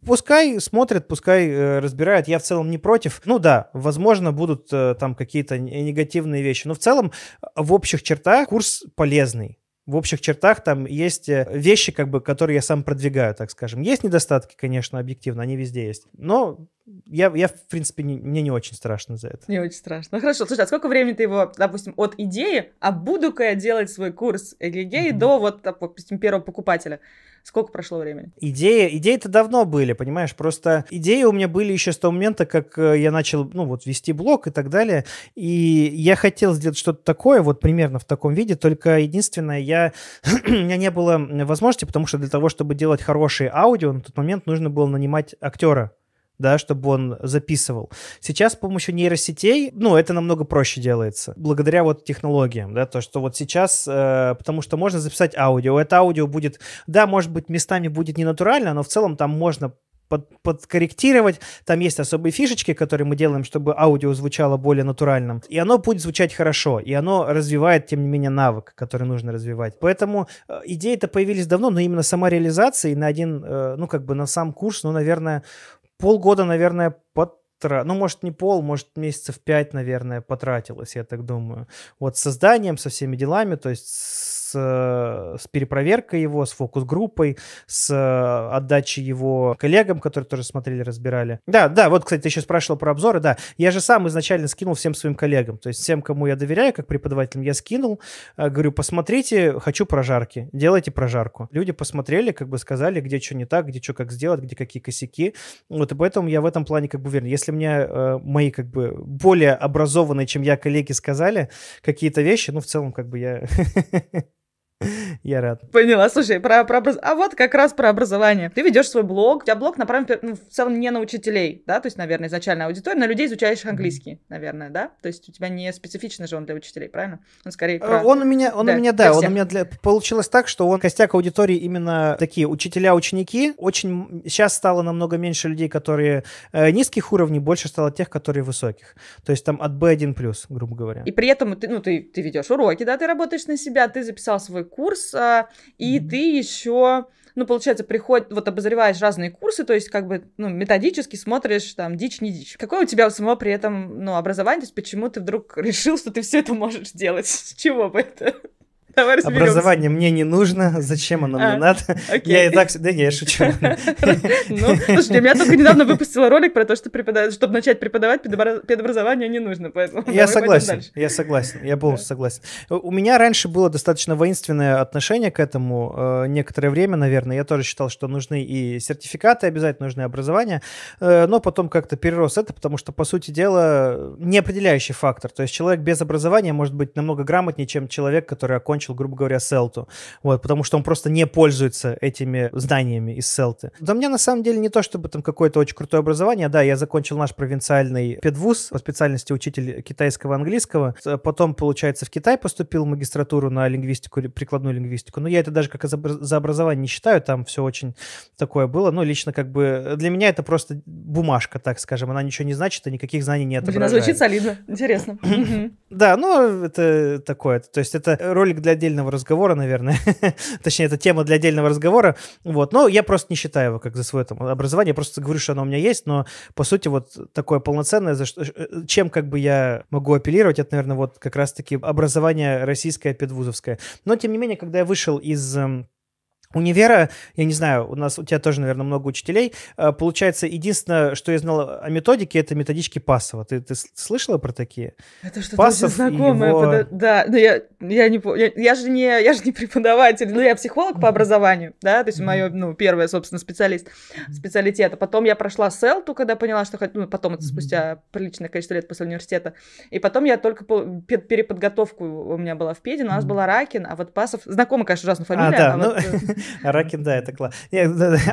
пускай смотрят, пускай э, разбирают, я в целом не против. Ну да, возможно, будут э, там какие-то негативные вещи. Но в целом, в общих чертах курс полезный в общих чертах там есть э, вещи, как бы, которые я сам продвигаю, так скажем. Есть недостатки, конечно, объективно, они везде есть. Но я, я, в принципе, не, мне не очень страшно за это. Не очень страшно. Ну, хорошо, слушай, а сколько времени ты его, допустим, от идеи, а буду-ка я делать свой курс эгегей mm-hmm. до вот, допустим, первого покупателя? Сколько прошло времени? Идеи, идеи-то давно были, понимаешь, просто идеи у меня были еще с того момента, как э, я начал, ну, вот, вести блог и так далее, и я хотел сделать что-то такое, вот, примерно в таком виде, только единственное, я, *clears throat* у меня не было возможности, потому что для того, чтобы делать хорошие аудио, на тот момент нужно было нанимать актера, да, чтобы он записывал. Сейчас с помощью нейросетей, ну, это намного проще делается, благодаря вот технологиям, да, то, что вот сейчас, э, потому что можно записать аудио, это аудио будет, да, может быть, местами будет не натурально, но в целом там можно под, подкорректировать. Там есть особые фишечки, которые мы делаем, чтобы аудио звучало более натуральным. И оно будет звучать хорошо, и оно развивает, тем не менее, навык, который нужно развивать. Поэтому э, идеи-то появились давно, но именно сама реализация и на один, э, ну, как бы на сам курс, ну, наверное, полгода, наверное, потра... ну, может, не пол, может, месяцев пять, наверное, потратилось, я так думаю. Вот с созданием, со всеми делами, то есть Э, с, перепроверкой его, с фокус-группой, с э, отдачей его коллегам, которые тоже смотрели, разбирали. Да, да, вот, кстати, ты еще спрашивал про обзоры, да. Я же сам изначально скинул всем своим коллегам, то есть всем, кому я доверяю, как преподавателям, я скинул, э, говорю, посмотрите, хочу прожарки, делайте прожарку. Люди посмотрели, как бы сказали, где что не так, где что как сделать, где какие косяки. Вот и поэтому я в этом плане как бы уверен. Если мне э, мои как бы более образованные, чем я коллеги сказали какие-то вещи, ну в целом как бы я *laughs* *laughs* Я рад. Поняла. Слушай, про, про образ... а вот как раз про образование. Ты ведешь свой блог, у тебя блог направлен ну, в целом не на учителей, да, то есть, наверное, изначально аудитория, на людей, изучающих английский, mm-hmm. наверное, да? То есть у тебя не специфично же он для учителей, правильно? Он скорее э, про... Он у меня, он да, у меня, да, он у меня для... Получилось так, что он костяк аудитории именно такие учителя-ученики. Очень... Сейчас стало намного меньше людей, которые э, низких уровней, больше стало тех, которые высоких. То есть там от B1+, грубо говоря. И при этом ты, ну, ты, ты ведешь уроки, да, ты работаешь на себя, ты записал свой курса и mm-hmm. ты еще ну, получается, приходишь, вот обозреваешь разные курсы, то есть как бы, ну, методически смотришь, там, дичь, не дичь. Какое у тебя самого при этом, ну, образование, то есть почему ты вдруг *laughs* решил, что ты все это можешь делать? С чего бы это? Давай Образование мне не нужно, зачем оно а, мне надо? Окей. Я и так всегда, не, я шучу. *laughs* Ну, слушайте, у меня только недавно выпустила ролик про то, что чтобы начать преподавать, педобразование не нужно, поэтому... Я согласен, я согласен, я полностью согласен. У меня раньше было достаточно воинственное отношение к этому, э, некоторое время, наверное, я тоже считал, что нужны и сертификаты обязательно, нужны образование, э, но потом как-то перерос это, потому что, по сути дела, неопределяющий фактор, то есть человек без образования может быть намного грамотнее, чем человек, который окончил закончил, грубо говоря, селту. Вот, потому что он просто не пользуется этими знаниями из селты. Да мне на самом деле не то, чтобы там какое-то очень крутое образование. Да, я закончил наш провинциальный педвуз по специальности учитель китайского английского. Э, потом, получается, в Китай поступил магистратуру на лингвистику, прикладную лингвистику. Но я это даже как за образование не считаю, там все очень такое было. Ну, лично как бы э, для меня это просто бумажка, так скажем. Она ничего не значит и никаких знаний не отображает. Блин, звучит солидно. Интересно. *clears throat* Да, ну, это такое. То есть это ролик для для отдельного разговора, наверное. *laughs* Точнее, это тема для отдельного разговора. Вот. Но я просто не считаю его как за свое там, образование. Я просто говорю, что оно у меня есть, но по сути вот такое полноценное, за что, э, чем как бы я могу апеллировать, это, наверное, вот как раз-таки образование российское, педвузовское. Но тем не менее, когда я вышел из эм, универа, я не знаю, у нас у тебя тоже, наверное, много учителей. Э, получается, единственное, что я знал о методике, это методички Пасова. Ты, ты слышала про такие? Это что-то очень знакомое. Его... Подо... Да, но ну, я, я не я, я же не я же не *laughs* преподаватель, но ну, я психолог по образованию, да, то есть мое, ну, первое, собственно, специалист специалитета. Потом я прошла селту, когда поняла, что ну, потом это спустя приличное количество лет после университета. И потом я только по... переподготовку у меня была в Педе, у нас была Ракин, а вот Пасов, знакомый, конечно, ужасно а, фамилия. А, да, а ну... вот... Э, Ракен, да, это классно.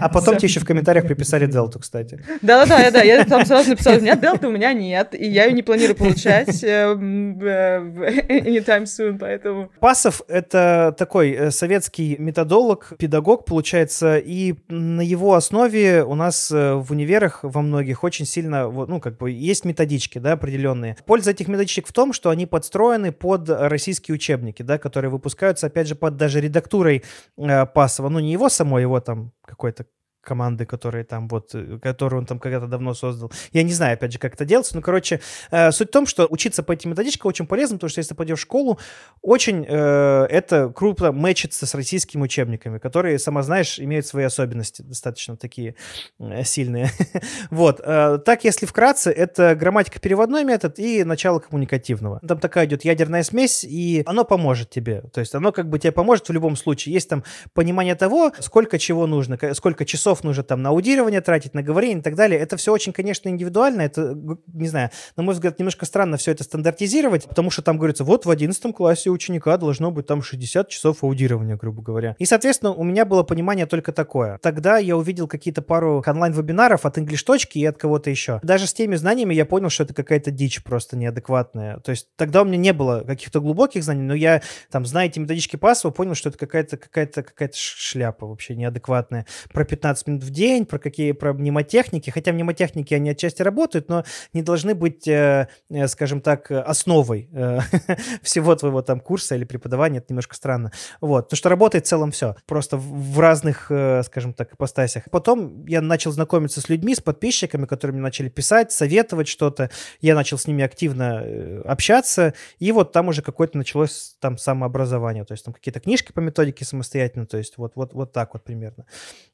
А потом тебе еще в комментариях приписали Делту, кстати. Да-да-да, да, я *laughs* там сразу написала, у меня Делты, у меня нет, и я ее не планирую получать э, э, э, anytime soon, поэтому... Пасов — это такой советский методолог, педагог, получается, и на его основе у нас в универах во многих очень сильно, ну, как бы, есть методички, да, определенные. Польза этих методичек в том, что они подстроены под российские учебники, да, которые выпускаются, опять же, под даже редактурой э, Пасова Власова, ну не его самого, его там какой-то команды, которые там вот, э, которую он там когда-то давно создал. Я не знаю, опять же, как это делается, но, короче, э, суть в том, что учиться по этим методичкам очень полезно, потому что если ты пойдешь в школу, очень э, это круто мэчится с российскими учебниками, которые, сама знаешь, имеют свои особенности, достаточно такие э, сильные. *laughs* вот. Э, так, если вкратце, это грамматика переводной метод и начало коммуникативного. Там такая идет ядерная смесь, и оно поможет тебе. То есть оно как бы тебе поможет в любом случае. Есть там понимание того, сколько чего нужно, сколько часов часов нужно там на аудирование тратить, на говорение и так далее. Это все очень, конечно, индивидуально. Это, не знаю, на мой взгляд, немножко странно все это стандартизировать, потому что там говорится, вот в 11 классе ученика должно быть там 60 часов аудирования, грубо говоря. И, соответственно, у меня было понимание только такое. Тогда я увидел какие-то пару онлайн-вебинаров от English точки и от кого-то еще. Даже с теми знаниями я понял, что это какая-то дичь просто неадекватная. То есть тогда у меня не было каких-то глубоких знаний, но я там, зная эти методички Пасова, понял, что это какая-то какая-то какая-то шляпа вообще неадекватная про 15 15 минут в день, про какие про мнемотехники, хотя мнемотехники, они отчасти работают, но не должны быть, э, э, скажем так, основой э, *laughs* всего твоего там курса или преподавания, это немножко странно. Вот, потому что работает в целом все, просто в разных, скажем так, ипостасях. Потом я начал знакомиться с людьми, с подписчиками, которые мне начали писать, советовать что-то, я начал с ними активно общаться, и вот там уже какое-то началось там самообразование, то есть там какие-то книжки по методике самостоятельно, то есть вот, вот, вот так вот примерно.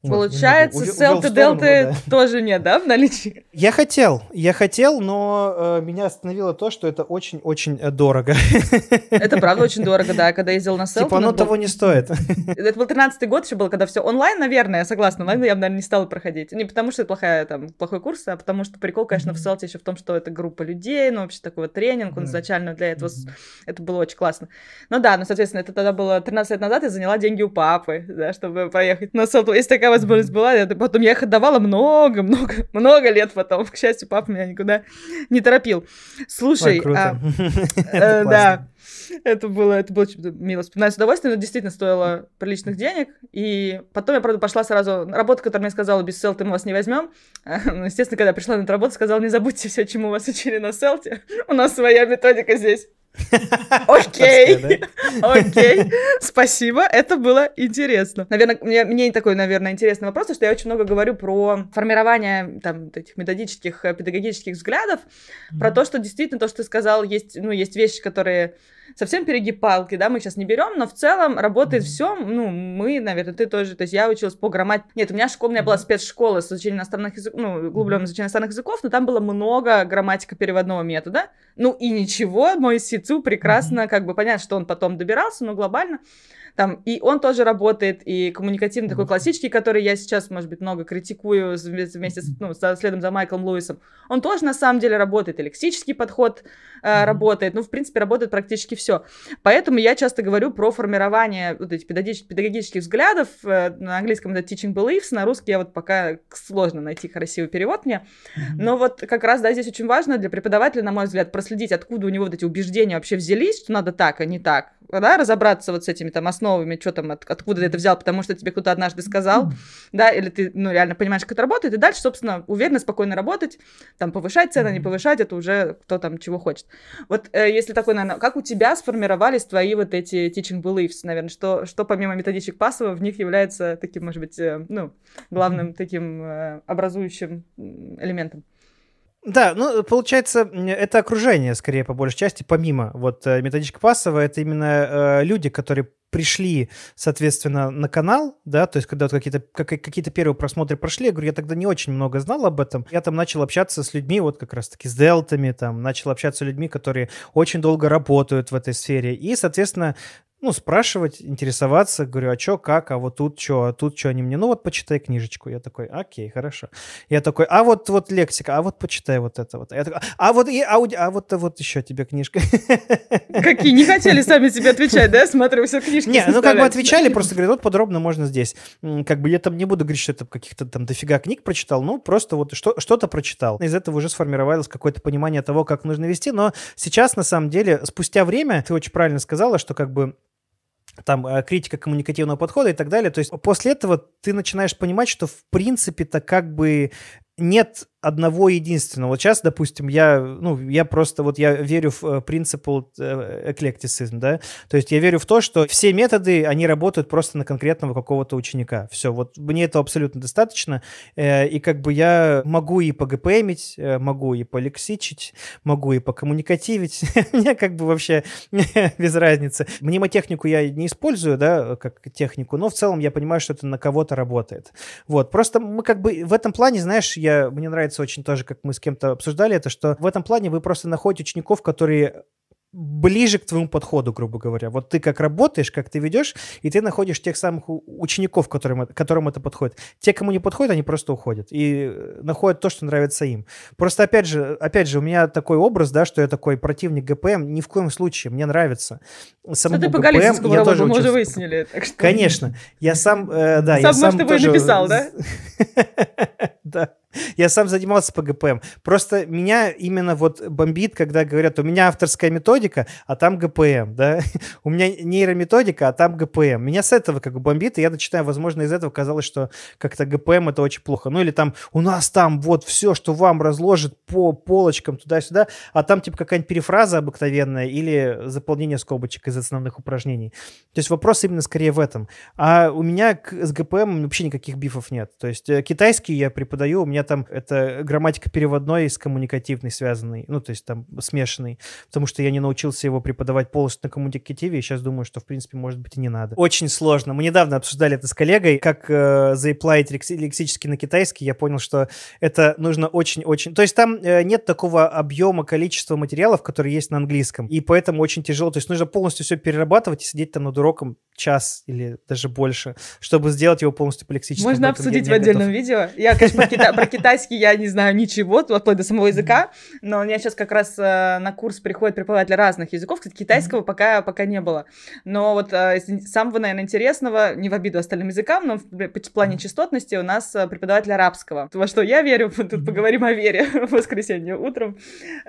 Получается, Получается, увел, селты делты тоже нет, да, в наличии? Я хотел, я хотел, но э, меня остановило то, что это очень-очень э, дорого. Это правда *laughs* очень дорого, да, когда я ездила на селты. Типа оно того не стоит. *laughs* Это был 13-й год еще был, когда все онлайн, наверное, я согласна, онлайн я бы, наверное, не стала проходить. Не потому что это плохая, там, плохой курс, а потому что прикол, конечно, mm-hmm. в селте еще в том, что это группа людей, ну, вообще такой вот тренинг, он mm изначально для этого, mm-hmm. это было очень классно. Ну да, ну, соответственно, это тогда было 13 лет назад, я заняла деньги у папы, да, чтобы поехать на селту. Если такая возможность была, была, это потом я их отдавала много-много, *laughs* много лет потом. К счастью, папа меня никуда не торопил. Слушай, Ой, круто. А, *laughs* э, да, это было, это было мило вспоминать с удовольствием, но действительно стоило приличных денег. И потом я, правда, пошла сразу на работу, которая мне сказала, без селта мы вас не возьмем. *laughs* Ну, естественно, когда пришла на эту работу, сказала, не забудьте все, чему вас учили на селте. У нас своя методика здесь. Окей, *laughs* окей, спасибо, это было интересно. Наверное, мне, мне такой, наверное, интересный вопрос, что я очень много говорю про формирование там этих методических, э, педагогических взглядов, про то, что действительно то, что ты сказал, есть, ну, есть вещи, которые совсем перегибалки, да, мы сейчас не берем, но в целом работает mm-hmm. все, ну, мы, наверное, ты тоже, то есть я училась по грамматике, нет, у меня школа, у меня была спецшкола с изучением иностранных языков, ну, углубленным изучением иностранных языков, но там было много грамматика переводного метода, ну, и ничего, мой сицу прекрасно, mm-hmm. как бы, понятно, что он потом добирался, но глобально там, и он тоже работает, и коммуникативный такой классический, который я сейчас, может быть, много критикую вместе с, ну, следом за Майклом Луисом. Он тоже, на самом деле, работает, и лексический подход э, работает. Ну, в принципе, работает практически все. Поэтому я часто говорю про формирование вот этих педагогических, педагогических взглядов. Э, на английском это teaching beliefs, на русский я вот пока сложно найти красивый перевод мне. Но вот как раз, да, здесь очень важно для преподавателя, на мой взгляд, проследить, откуда у него вот эти убеждения вообще взялись, что надо так, а не так. Да, разобраться вот с этими там основами основами, что там, от, откуда ты это взял, потому что тебе кто-то однажды сказал, да, или ты, ну, реально понимаешь, как это работает, и дальше, собственно, уверенно, спокойно работать, там, повышать цены, не повышать, это уже кто там чего хочет. Вот э, если такой, наверное, как у тебя сформировались твои вот эти teaching beliefs, наверное, что, что помимо методичек Пасова в них является таким, может быть, э, ну, главным таким э, образующим элементом? Да, ну, э, получается, это окружение, скорее, по большей части, помимо вот э, методичка Пасова, это именно э, люди, которые пришли, соответственно, на канал, да, то есть когда вот какие-то как, э, какие первые просмотры прошли, я говорю, я тогда не очень много знал об этом. Я там начал общаться с людьми, вот как раз-таки с делтами, там, начал общаться с людьми, которые очень долго работают в этой сфере. И, соответственно, ну, спрашивать, интересоваться, говорю, а чё, как, а вот тут чё, а тут чё, они мне, ну, вот почитай книжечку. Я такой, окей, хорошо. Я такой, а вот, вот лексика, а вот почитай вот это вот. А я такой, а вот, и, а, а вот, а вот еще тебе книжка. Ну, какие, не хотели сами тебе отвечать, да? Смотрю, все книжки Не, ну, как бы отвечали, просто говорят, вот подробно можно здесь. Как бы я там не буду говорить, что я там каких-то там дофига книг прочитал, ну, просто вот что, что-то прочитал. Из этого уже сформировалось какое-то понимание того, как нужно вести, но сейчас, на самом деле, спустя время, ты очень правильно сказала, что как бы там э, критика коммуникативного подхода и так далее. То есть после этого ты начинаешь понимать, что в принципе-то как бы нет одного единственного. Вот сейчас, допустим, я, ну, я просто вот я верю в э, принцип э, эклектицизм, да, то есть я верю в то, что все методы, они работают просто на конкретного какого-то ученика. Все, вот мне этого абсолютно достаточно, э, и как бы я могу и погпмить, могу и полексичить, могу и покоммуникативить, *laughs* мне как бы вообще *laughs* без разницы. Мнемотехнику я не использую, да, как технику, но в целом я понимаю, что это на кого-то работает. Вот, просто мы как бы в этом плане, знаешь, я, мне нравится очень тоже, как мы с кем-то обсуждали это, что в этом плане вы просто находите учеников, которые ближе к твоему подходу, грубо говоря. Вот ты как работаешь, как ты ведешь, и ты находишь тех самых учеников, которым, которым это подходит. Те, кому не подходит, они просто уходят и э, находят то, что нравится им. Просто опять же, опять же, у меня такой образ, да, что я такой противник ГПМ, ни в коем случае, мне нравится. Самому что ты по ГПМ, я тоже мы уже выяснили. Так что... Конечно. Я сам, э, да, сам, я сам может, тоже... его и написал, да? *laughs* да. Я сам занимался ПГПМ. Просто меня именно вот бомбит, когда говорят, у меня авторская методика, а там ГПМ, да? *laughs* у меня нейрометодика, а там ГПМ. Меня с этого как бы бомбит, и я начинаю, возможно, из этого казалось, что как-то ГПМ это очень плохо. Ну или там у нас там вот все, что вам разложит по полочкам туда-сюда, а там типа какая-нибудь перефраза обыкновенная или заполнение скобочек из основных упражнений. То есть вопрос именно скорее в этом. А у меня с ГПМ вообще никаких бифов нет. То есть э, китайский я преподаю преподаю, у меня там это грамматика переводной с коммуникативной связанной, ну, то есть там смешанной, потому что я не научился его преподавать полностью на коммуникативе, и сейчас думаю, что, в принципе, может быть, и не надо. Очень сложно. Мы недавно обсуждали это с коллегой, как э, заэплаить лексически на китайский, я понял, что это нужно очень-очень... То есть там э, нет такого объема, количества материалов, которые есть на английском, и поэтому очень тяжело, то есть нужно полностью все перерабатывать и сидеть там над уроком час или даже больше, чтобы сделать его полностью по лексическому. Можно обсудить в отдельном готов. видео. Я, конечно, про, китайский я не знаю ничего, вплоть до самого языка, но у меня сейчас как раз э, на курс приходит преподаватель разных языков, кстати, китайского пока, пока не было. Но вот э, из самого, наверное, интересного, не в обиду остальным языкам, но в, плане частотности у нас э, преподаватель арабского, во что я верю, *laughs* тут поговорим о вере *laughs* в воскресенье утром,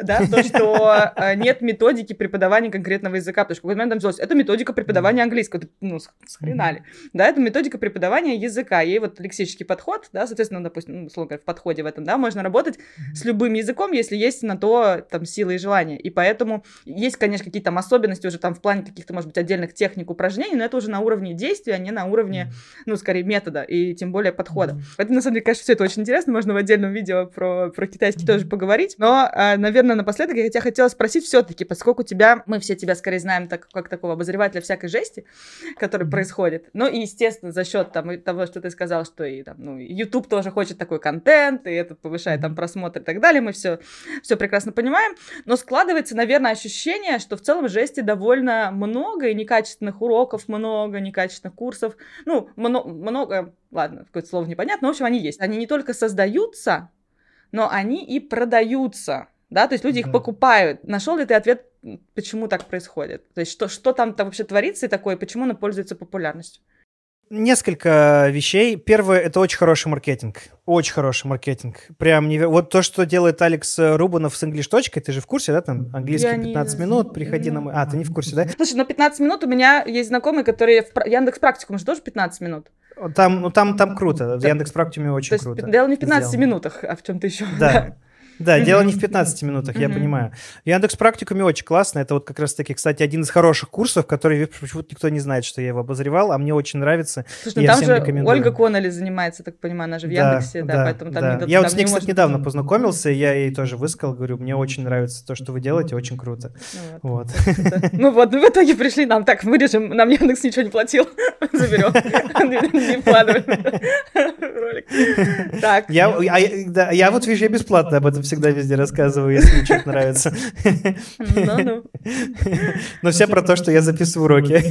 да, то, что э, нет методики преподавания конкретного языка, потому что в какой-то момент там взялось, это методика преподавания английского, ну, схренали, да, это методика преподавания языка, ей вот лексический подход, да, соответственно, допустим, условно говоря, в подходе в этом, да, можно работать mm-hmm. с любым языком, если есть на то там силы и желания. И поэтому есть, конечно, какие-то там особенности уже там в плане каких-то, может быть, отдельных техник упражнений, но это уже на уровне действия, а не на уровне, mm-hmm. ну, скорее, метода и тем более подхода. Mm-hmm. Поэтому, на самом деле, конечно, все это очень интересно, можно в отдельном видео про, про китайский mm-hmm. тоже поговорить, но, а, наверное, напоследок я тебя хотела спросить все-таки, поскольку тебя, мы все тебя скорее знаем так, как такого обозревателя всякой жести, который mm-hmm. происходит, ну и, естественно, за счет там того, что ты сказал, что и там, ну, YouTube тоже хочет такой такой контент, и это повышает там просмотр и так далее, мы все, все прекрасно понимаем, но складывается, наверное, ощущение, что в целом жести довольно много, и некачественных уроков много, некачественных курсов, ну, много, много ладно, какое-то слово непонятно, в общем, они есть. Они не только создаются, но они и продаются, да, то есть люди да. их покупают. Нашел ли ты ответ, почему так происходит? То есть что, что там, там вообще творится и такое, и почему она пользуется популярностью? Несколько вещей. Первое — это очень хороший маркетинг. Очень хороший маркетинг. Прям не... Вот то, что делает Алекс э, Рубанов с English точкой, ты же в курсе, да, там, английский я 15 не... минут, приходи на... мой А, ты не в курсе, да? Слушай, ну, на 15 минут у меня есть знакомые, которые в Яндекс Практикум же тоже 15 минут. Там, ну, там, там ну, круто. в Яндекс Практикуме очень то есть, круто. Дело не в 15 сделано. минутах, а в чем-то еще. Да. Да, дело не в 15 минутах, я понимаю. Яндекс практикуме очень классно. Это вот как раз-таки, кстати, один из хороших курсов, который почему-то никто не знает, что я его обозревал, а мне очень нравится. Слушай, ну там же Ольга Конноли занимается, так понимаю, она же в Яндексе, да, поэтому там не Я вот с ней, кстати, недавно познакомился, я ей тоже высказал, говорю, мне очень нравится то, что вы делаете, очень круто. Ну ну вот. Ну вот, в итоге пришли нам, так, вырежем, нам Яндекс ничего не платил, *laughs* заберем, *laughs* не вкладывали ролик. Так. А я вот, вижу, я бесплатно об этом всегда везде рассказываю, если что-то нравится. *laughs* Но все про то, что я записываю уроки.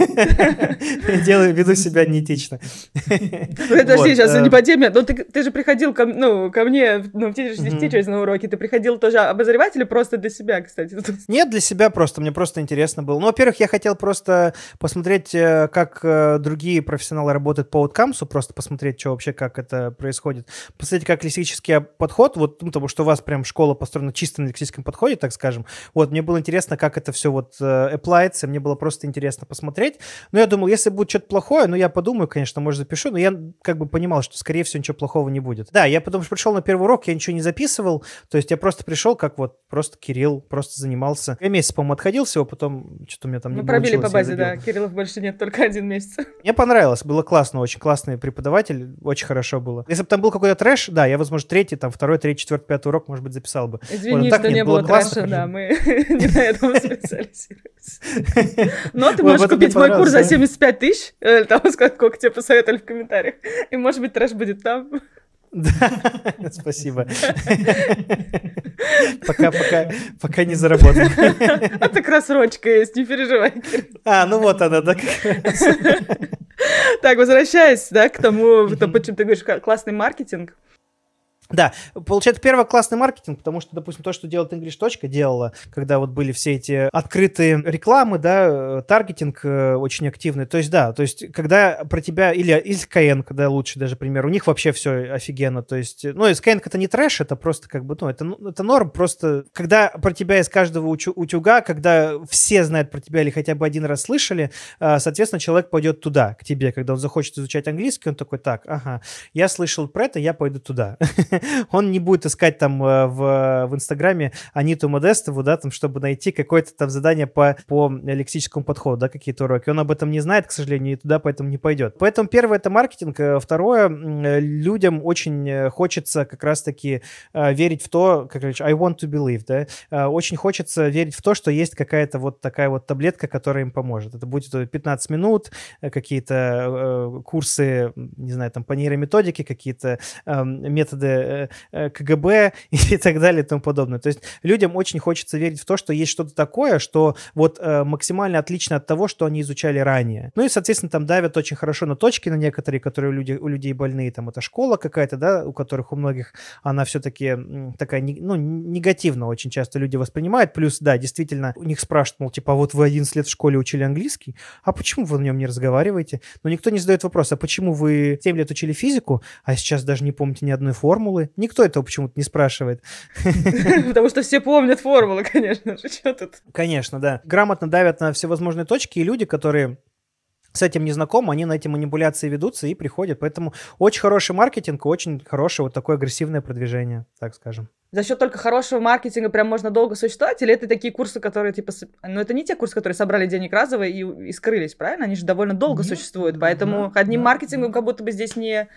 *laughs* Делаю, веду себя неэтично. Ну, подожди, сейчас э, не по теме. Ну, ты же приходил ко ну, мне, ну, в те через на уроки, ты приходил тоже обозревать или просто для себя, кстати? *laughs* Нет, для себя просто, мне просто интересно было. Ну, во-первых, я хотел просто посмотреть, э, как э, другие профессионалы работают по ауткамсу, просто посмотреть, что вообще, как это происходит. Посмотреть, как лисический подход, вот, ну, потому что у вас прям школа построена чисто на лексическом подходе, так скажем. Вот, мне было интересно, как это все вот эплается, мне было просто интересно посмотреть. Но я думал, если будет что-то плохое, ну, я подумаю, конечно, может, запишу, но я как бы понимал, что, скорее всего, ничего плохого не будет. Да, я потом пришел на первый урок, я ничего не записывал, то есть я просто пришел, как вот просто Кирилл, просто занимался. Я месяц, по-моему, отходил всего, потом что-то у меня там Мы не пробили по базе, да, Кириллов больше нет, только один месяц. *laughs* Мне понравилось, было классно, очень классный преподаватель, очень хорошо было. Если бы там был какой-то трэш, да, я, возможно, третий, там, второй, третий, четвертый, пятый урок, может быть, это записал бы. Извини, вот, ну что не было трэша, да, мы *laughs* не на этом специализируемся. *laughs* Но ты можешь купить мой курс за 75 тысяч, *laughs* э, там сколько тебе посоветовали в комментариях, и, может быть, трэш будет там. Да, спасибо. Пока, пока, пока не заработал. Это а так есть, не переживай. А, ну вот она, да, Так, возвращаясь, да, к тому, почему ты говоришь, классный маркетинг. Да, получается, первый классный маркетинг, потому что, допустим, то, что делает English. Точка делала, когда вот были все эти открытые рекламы, да, э, таргетинг э, очень активный. То есть, да, то есть, когда про тебя, или, из КН, когда лучше даже пример, у них вообще все офигенно. То есть, э, ну, Skyeng это не трэш, это просто как бы, ну, это, ну, это норм, просто когда про тебя из каждого утюга, когда все знают про тебя или хотя бы один раз слышали, э, соответственно, человек пойдет туда, к тебе, когда он захочет изучать английский, он такой, так, ага, я слышал про это, я пойду туда. *laughs* он не будет искать там э, в, э, в Инстаграме Аниту Модестову, да, там, чтобы найти какое-то там задание по, по лексическому подходу, да, какие-то уроки. Он об этом не знает, к сожалению, и туда поэтому не пойдет. Поэтому первое — это маркетинг. Э, второе, людям очень хочется как раз-таки верить в то, как говорится, I want to believe, да, очень хочется верить в то, что есть какая-то вот такая вот таблетка, которая им поможет. Это будет 15 минут, какие-то курсы, не знаю, там, по нейрометодике, какие-то эм, методы Э, э, КГБ *laughs* и так далее и тому подобное. То есть людям очень хочется верить в то, что есть что-то такое, что вот э, максимально отлично от того, что они изучали ранее. Ну и, соответственно, там давят очень хорошо на точки, на некоторые, которые у, людей у людей больные. Там это школа какая-то, да, у которых у многих она все-таки такая, ну, негативно очень часто люди воспринимают. Плюс, да, действительно, у них спрашивают, мол, типа, «А вот вы 11 лет в школе учили английский, а почему вы на нем не разговариваете? Но никто не задает вопрос, а почему вы 7 лет учили физику, а сейчас даже не помните ни одной формулы, формулы. Никто этого почему-то не спрашивает. *laughs* Потому что все помнят формулы, конечно же. Что тут? Конечно, да. Грамотно давят на всевозможные точки, и люди, которые с этим не знакомы, они на эти манипуляции ведутся и приходят. Поэтому очень хороший маркетинг, очень хорошее вот такое агрессивное продвижение, так скажем. За счет только хорошего маркетинга прям можно долго существовать? Или это такие курсы, которые типа... Ну, это не те курсы, которые собрали денег разово и, и скрылись, правильно? Они же довольно долго Нет. существуют, поэтому да, одним да, маркетингом да. как будто бы здесь не,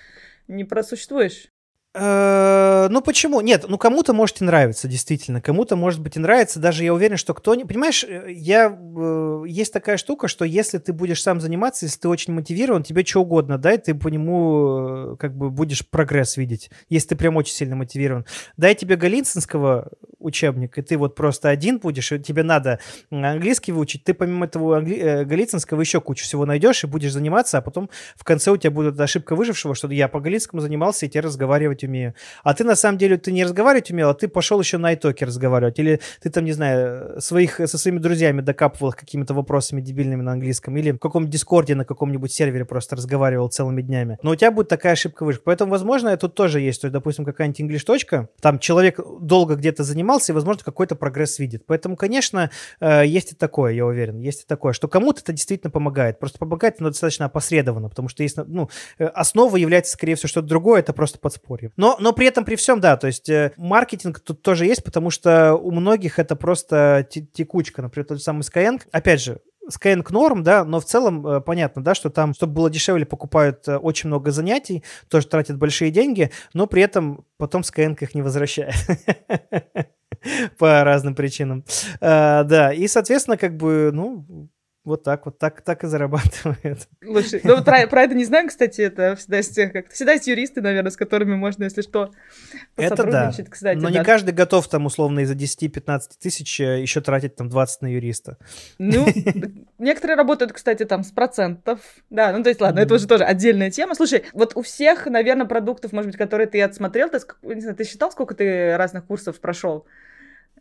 не просуществуешь. Э, ну почему? Нет, ну кому-то может и нравится, действительно. Кому-то, может быть, и нравится. Даже я уверен, что кто-нибудь... Понимаешь, э, я... Э, есть такая штука, что если ты будешь сам заниматься, если ты очень мотивирован, тебе что угодно да, и ты по нему как бы будешь прогресс видеть, если ты прям очень сильно мотивирован. Дай тебе Голицынского учебник, и ты вот просто один будешь, и тебе надо английский выучить, ты помимо этого англи... Голицынского еще кучу всего найдешь и будешь заниматься, а потом в конце у тебя будет ошибка выжившего, что я по Голицкому занимался, и тебе разговаривать умею. А ты на самом деле, ты не разговаривать умел, а ты пошел еще на итоке разговаривать. Или ты там, не знаю, своих, э, со своими друзьями докапывал какими-то вопросами дебильными на английском. Или в каком-нибудь дискорде на каком-нибудь сервере просто разговаривал целыми днями. Но у тебя будет такая ошибка выше. Поэтому, возможно, тут тоже есть, то есть, допустим, какая-нибудь English точка, там человек долго где-то занимался и, возможно, какой-то прогресс видит. Поэтому, конечно, э, есть и такое, я уверен, есть и такое, что кому-то это действительно помогает. Просто помогает, но достаточно опосредованно, потому что есть, ну, э, основа является, скорее всего, что-то другое, это просто подспорье маркетинге. Но, но при этом, при всем, да, то есть э, маркетинг тут тоже есть, потому что у многих это просто текучка. Например, тот же самый Skyeng. Опять же, Skyeng норм, да, но в целом э, понятно, да, что там, чтобы было дешевле, покупают э, очень много занятий, тоже тратят большие деньги, но при этом потом Skyeng их не возвращает *laughs* по разным причинам. Э, да, и, соответственно, как бы, ну, вот так вот, так, так и зарабатывает. Лучше. Ну, про, про это не знаю, кстати, это всегда из тех, как всегда есть юристы, наверное, с которыми можно, если что, это да. кстати. Но да. не каждый готов там условно из-за 10-15 тысяч э, еще тратить там 20 на юриста. Ну, *laughs* некоторые работают, кстати, там с процентов. Да, ну то есть, ладно, это уже тоже отдельная тема. Слушай, вот у всех, наверное, продуктов, может быть, которые ты отсмотрел, ты, не знаю, ты считал, сколько ты разных курсов прошел?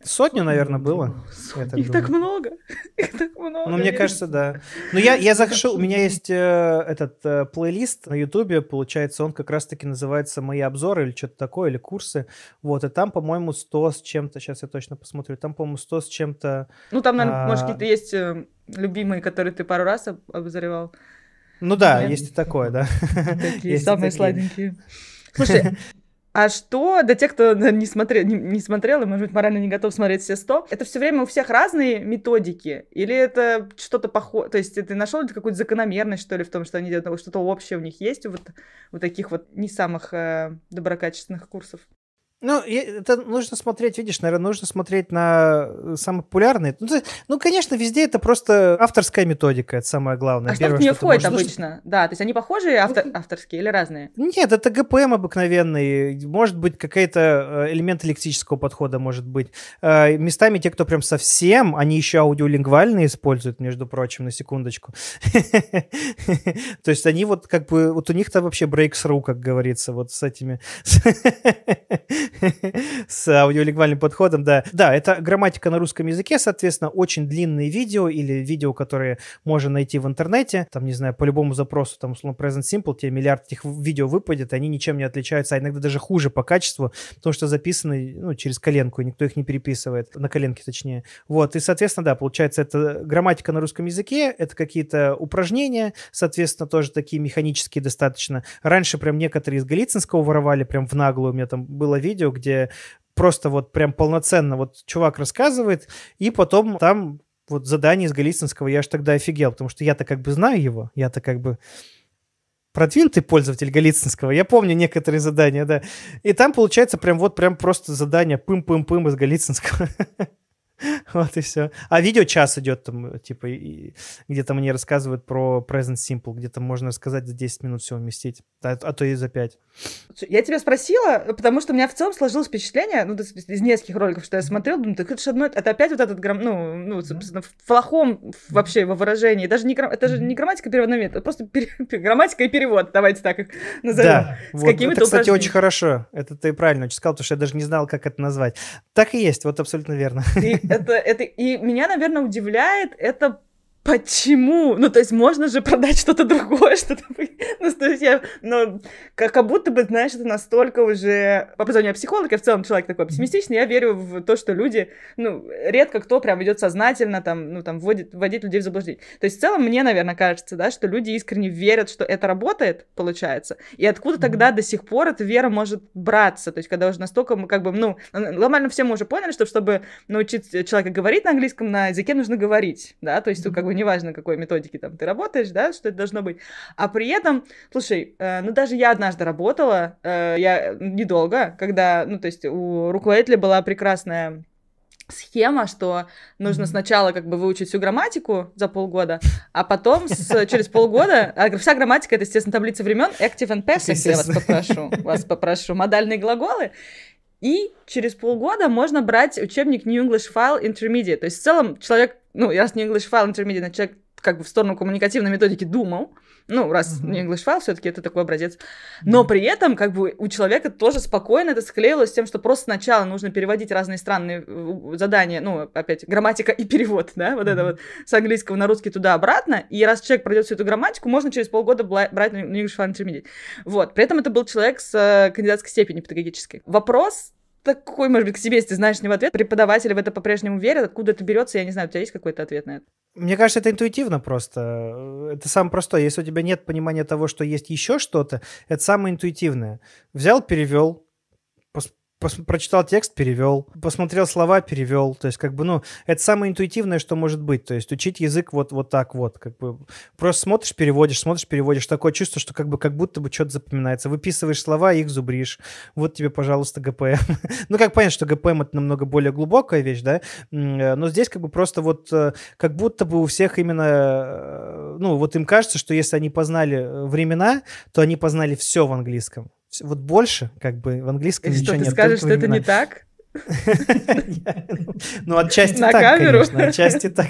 Сотню, наверное, было. Сотни. Их так много. *laughs* Их так много. Ну, мне кажется, да. Но ну, я, я захожу, у меня есть э, этот э, плейлист на Ютубе, получается, он как раз-таки называется «Мои обзоры» или что-то такое, или «Курсы». Вот, и там, по-моему, 100 с чем-то, сейчас я точно посмотрю, там, по-моему, 100 с чем-то... Ну, там, наверное, а... может, какие-то есть э, любимые, которые ты пару раз об- обозревал. Ну да, Нет? есть и такое, да. Такие *laughs* есть самые такие. сладенькие. Слушай, *laughs* А что для тех, кто не смотрел, не, не смотрел и, может быть, морально не готов смотреть все 100, это все время у всех разные методики? Или это что-то похоже? То есть ты нашел какую-то закономерность, что ли, в том, что они делают? Ну, что-то общее у них есть вот, вот таких вот не самых э, доброкачественных курсов? Ну, это нужно смотреть, видишь, наверное, нужно смотреть на э, самые популярные. Ну, ты, ну конечно, везде это просто авторская методика, это самое главное. А Первое, что в нее входит можешь... обычно? Да, то есть они похожие ну, автор... ну, авторские или разные? Нет, это ГПМ обыкновенный. Может быть, какой-то э, элемент электрического подхода может быть. Э, местами те, кто прям совсем, они еще аудиолингвальные используют, между прочим, на секундочку. *laughs* То есть они вот как бы, вот у них-то вообще breakthrough, как говорится, вот с этими *laughs* *laughs* с аудиолингвальным подходом, да. Да, это грамматика на русском языке, соответственно, очень длинные видео или видео, которые можно найти в интернете, там, не знаю, по любому запросу, там, условно, Present Simple, тебе миллиард этих видео выпадет, они ничем не отличаются, а иногда даже хуже по качеству, потому что записаны, ну, через коленку, и никто их не переписывает, на коленке точнее. Вот, и, соответственно, да, получается, это грамматика на русском языке, это какие-то упражнения, соответственно, тоже такие механические достаточно. Раньше прям некоторые из Голицынского воровали прям в наглую, у меня там было видео, видео, где просто вот прям полноценно вот чувак рассказывает, и потом там вот задание из Голицынского, я аж тогда офигел, потому что я-то как бы знаю его, я-то как бы продвинутый пользователь Голицынского, я помню некоторые задания, да. И там получается прям вот прям просто задание пым-пым-пым из Голицынского. *laughs* *laughs* Вот и все. А видео час идет там, э, типа, где-то мне рассказывают про Present Simple, где-то можно рассказать за 10 минут все уместить, а, а то и за 5. Я тебя спросила, э, потому что у меня в целом сложилось впечатление, ну, из, нескольких роликов, что я смотрел, думаю, так это же одно, это опять вот этот, грам, ну, ну, собственно, в плохом вообще его выражении, даже не, грам, это же не грамматика переводного ну, это просто *laughs* пере, грамматика и перевод, давайте так их назовем. Да, с вот. какими это, кстати, очень хорошо, это ты правильно очень сказал, потому что я даже не знал, как это назвать. Так и есть, вот абсолютно верно. И *laughs* Это, это, и меня, наверное, удивляет это почему? Ну, то есть можно же продать что-то другое, *laughs* что-то... Ну, то есть я... Ну, как будто бы, знаешь, это настолько уже... По позвоню я психолог, я в целом человек такой оптимистичный, я верю в то, что люди... Ну, редко кто прям идет сознательно, там, ну, там, вводит, вводит людей в заблуждение. То есть в целом мне, наверное, кажется, да, что люди искренне верят, что это работает, получается. И откуда тогда до сих пор эта вера может браться? То есть когда уже настолько мы как бы, ну... Глобально ну, ну, все мы уже поняли, что чтобы научить человека говорить на английском, на языке нужно говорить, да, то есть как бы неважно, какой методики там ты работаешь, да, что это должно быть. А при этом, слушай, э, ну даже я однажды работала, э, я э, недолго, когда, ну то есть у руководителя была прекрасная схема, что нужно сначала как бы выучить всю грамматику за полгода, а потом с, через полгода... А вся грамматика — это, естественно, таблица времен, active and passive, я вас попрошу, вас попрошу, модальные глаголы. И через полгода можно брать учебник New English File Intermediate. То есть в целом человек ну, раз не English file intermediate, человек как бы в сторону коммуникативной методики думал, ну, раз mm-hmm. не English file, все-таки это такой образец. Но mm-hmm. при этом, как бы, у человека тоже спокойно это склеилось с тем, что просто сначала нужно переводить разные странные э, задания, ну, опять, грамматика и перевод, да, вот mm-hmm. это вот с английского на русский туда-обратно. И раз человек пройдет всю эту грамматику, можно через полгода брать на English File Intermediate. Вот. При этом это был человек с э, кандидатской степенью педагогической. Вопрос такой, может быть, к себе, если ты знаешь не в ответ, преподаватели в это по-прежнему верят, откуда это берется, я не знаю, у тебя есть какой-то ответ на это? Мне кажется, это интуитивно просто. Это самое простое. Если у тебя нет понимания того, что есть еще что-то, это самое интуитивное. Взял, перевел, пос- прочитал текст, перевел, посмотрел слова, перевел. То есть, как бы, ну, это самое интуитивное, что может быть. То есть, учить язык вот, вот так вот, как бы, просто смотришь, переводишь, смотришь, переводишь. Такое чувство, что как бы, как будто бы что-то запоминается. Выписываешь слова, их зубришь. Вот тебе, пожалуйста, ГПМ. *laughs* ну, как понятно, что ГПМ это намного более глубокая вещь, да, э, но здесь как бы просто вот, э, как будто бы у всех именно, э, ну, вот им кажется, что если они познали времена, то они познали все в английском. Вот больше, как бы, в английском и ничего что, ты скажешь, что это не так? Ну, отчасти На так, камеру? конечно, отчасти так.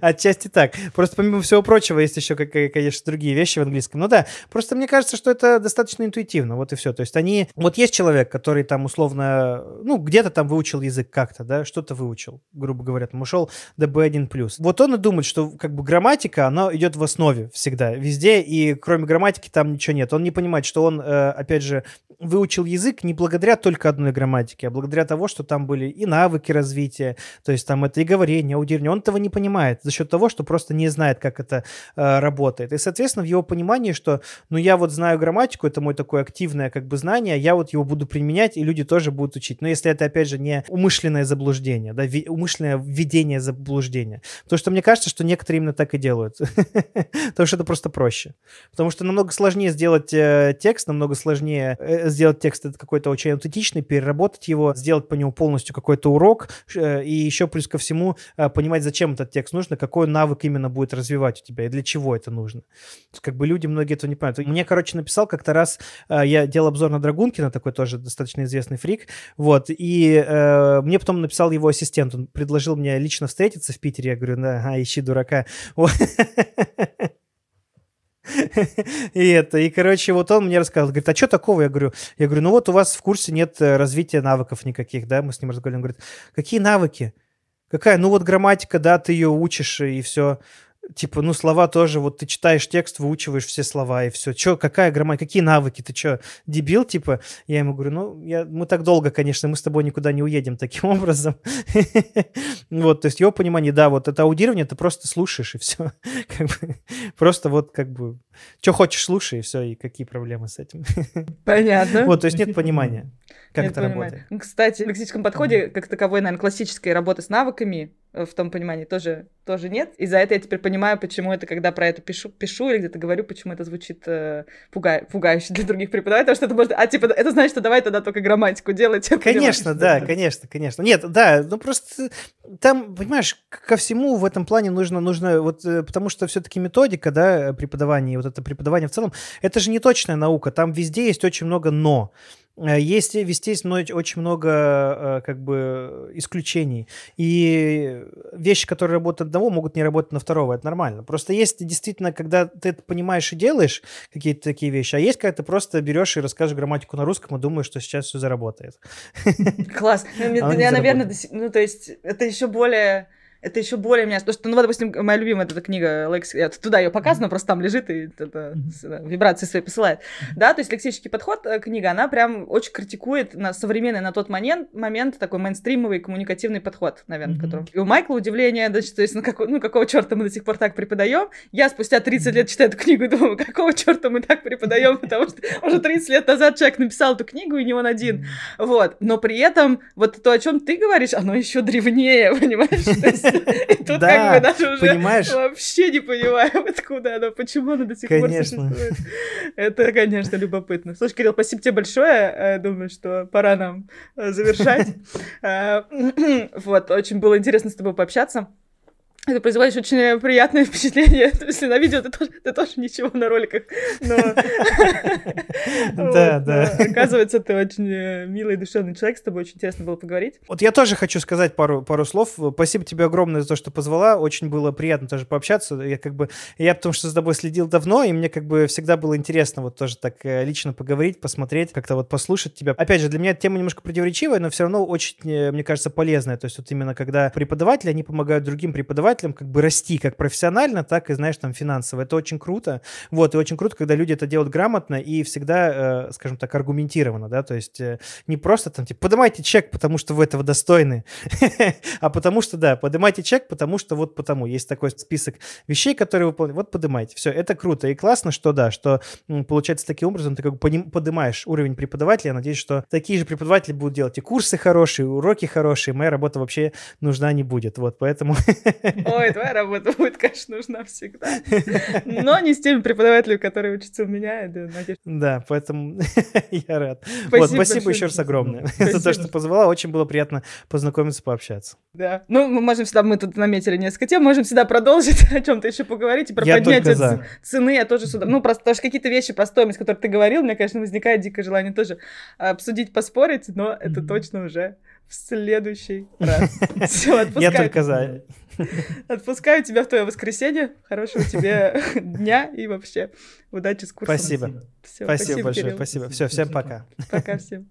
Отчасти так. Просто помимо всего прочего, есть еще, э, конечно, другие вещи в английском. Ну да, просто мне кажется, что это достаточно интуитивно, вот и все. То есть они... Вот есть человек, который там условно, ну, где-то там выучил язык как-то, да, что-то выучил, грубо говоря, там ушел до B1+. Вот он и думает, что как бы грамматика, она идет в основе всегда, везде, и кроме грамматики там ничего нет. Он не понимает, что он, э, опять же, выучил язык не благодаря только одной грамматике, а благодаря того, что там были и навыки развития, то есть там это и говорение, аудирование. Он этого не понимает за счет того, что просто не знает, как это э, работает. И, соответственно, в его понимании, что, ну, я вот знаю грамматику, это мой такое активное как бы знание, а я вот его буду применять, и люди тоже будут учить. Но если это, опять же, не умышленное заблуждение, да, ви- умышленное введение заблуждения. Потому что мне кажется, что некоторые именно так и делают. *laughs* Потому что это просто проще. Потому что намного сложнее сделать э, текст, намного сложнее э, сделать текст какой-то очень аутентичный, переработать его, сделать по нему полностью какой-то урок, э, и еще плюс ко всему э, понимать, зачем этот текст нужно, какой навык именно будет развивать у тебя и для чего это нужно. Есть, как бы люди многие этого не понимают. Мне, короче, написал как-то раз, э, я делал обзор на Драгункина, такой тоже достаточно известный фрик, вот, и э, мне потом написал его ассистент, он предложил мне лично встретиться в Питере, я говорю, ага, ищи дурака. Вот. *laughs* *laughs* И это, и, короче, вот он мне рассказал, говорит, а что такого? Я говорю, я говорю, ну вот у вас в курсе нет э, развития навыков никаких, да, мы с ним разговаривали, он говорит, какие навыки? Какая? Ну вот грамматика, да, ты ее учишь и все типа, ну, слова тоже, вот ты читаешь текст, выучиваешь все слова и все. Че, какая грамматика, какие навыки, ты че, дебил, типа? Я ему говорю, ну, я, мы так долго, конечно, мы с тобой никуда не уедем *laughs* таким образом. Вот, то есть его понимание, да, вот это аудирование, ты просто слушаешь и все. *laughs* Просто вот как бы, что хочешь, слушай и все, и какие проблемы с этим. Понятно. Вот, то есть нет понимания, как это работает. Кстати, в лексическом подходе, как таковой, наверное, классической работы с навыками, Э, в том понимании тоже, тоже нет. И за это я теперь понимаю, почему это, когда про это пишу, пишу или где-то говорю, почему это звучит э, пуга... пугающе для других преподавателей, потому что это может... А, типа, это значит, что давай тогда только грамматику делать. Конечно, да, это. конечно, конечно. Нет, да, ну просто там, понимаешь, ко всему в этом плане нужно, нужно вот, э, потому что все-таки методика, да, преподавания, вот это преподавание в целом, это же не точная наука, там везде есть очень много «но». Э, есть, вестись, но очень много э, как бы исключений. И вещи, которые работают одного, могут не работать на второго. Это нормально. Просто есть действительно, когда ты это понимаешь и делаешь какие-то такие вещи, а есть, когда ты просто берешь и расскажешь грамматику на русском и думаешь, что сейчас все заработает. Класс. Ну, *laughs* а я, наверное, ну, то есть это еще более это еще более меня... Потому что, ну, вот, допустим, моя любимая эта книга Лекс... Я туда ее показываю, просто там лежит и это, вибрации свои посылает. Да, то есть лексический подход э, книга, она прям очень критикует на современный на тот момент, момент такой мейнстримовый коммуникативный подход, наверное, в котором... И у Майкла удивление, значит, то есть, ну, как, ну, какого черта мы до сих пор так преподаем? Я спустя 30 лет читаю эту книгу и думаю, *laughs* какого черта мы так преподаем, *laughs* потому что уже 30 лет назад человек написал эту книгу, и не он один. Вот. Но при этом вот то, о чем ты говоришь, оно еще древнее, *laughs* понимаешь? *laughs* И тут как бы даже уже вообще не понимаем, *laughs* откуда оно, почему она до сих пор существует. Это, конечно, любопытно. Слушай, Кирилл, спасибо тебе большое. Э, думаю, что пора нам э, завершать. *laughs* Э, *clears throat* вот, очень было интересно с тобой пообщаться это производит очень э, приятное впечатление. *laughs* То есть на видео ты тоже, ты тоже ничего на роликах, но... *laughs* Да, да. Оказывается, ты очень э, милый, душевный человек, с тобой очень интересно было поговорить. Вот я тоже хочу сказать пару, пару слов. Спасибо тебе огромное за то, что позвала. Очень было приятно тоже пообщаться. Я как бы... Я потому что с тобой следил давно, и мне как бы всегда было интересно вот тоже так э, лично поговорить, посмотреть, как-то вот послушать тебя. Опять же, для меня тема немножко противоречивая, но все равно очень, мне кажется, полезная. То есть вот именно когда преподаватели, они помогают другим преподавателям, преподавателям как бы расти как профессионально, так и, знаешь, там финансово. Это очень круто. Вот, и очень круто, когда люди это делают грамотно и всегда, э, скажем так, аргументированно, да, то есть э, не просто там, типа, поднимайте чек, потому что вы этого достойны, *laughs* а потому что, да, поднимайте чек, потому что вот потому. Есть такой список вещей, которые вы вот поднимайте. Все, это круто и классно, что да, что получается таким образом ты как бы поднимаешь уровень преподавателя. Я надеюсь, что такие же преподаватели будут делать и курсы хорошие, и уроки хорошие, моя работа вообще нужна не будет. Вот, поэтому *laughs* ой, твоя работа будет, конечно, нужна всегда. Но не с теми преподавателями, которые учатся у меня, да, надеюсь. Да, поэтому *laughs* я рад. Спасибо, вот, спасибо еще раз огромное *laughs* за то, что позвала. Очень было приятно познакомиться, пообщаться. Да. Ну, мы можем всегда, мы тут наметили несколько тем, можем всегда продолжить *laughs* о чем-то еще поговорить и про я поднятие ц- цены. Я тоже сюда. Ну, просто потому что какие-то вещи про стоимость, которые ты говорил, мне, конечно, возникает дикое желание тоже обсудить, поспорить, но это точно уже в следующий раз. Все, отпускай. Я только за. *laughs* Отпускаю тебя в твое воскресенье. Хорошего тебе *laughs* дня и вообще удачи с курсом. Спасибо. спасибо, большое. Спасибо. Все, всем пока. Пока всем.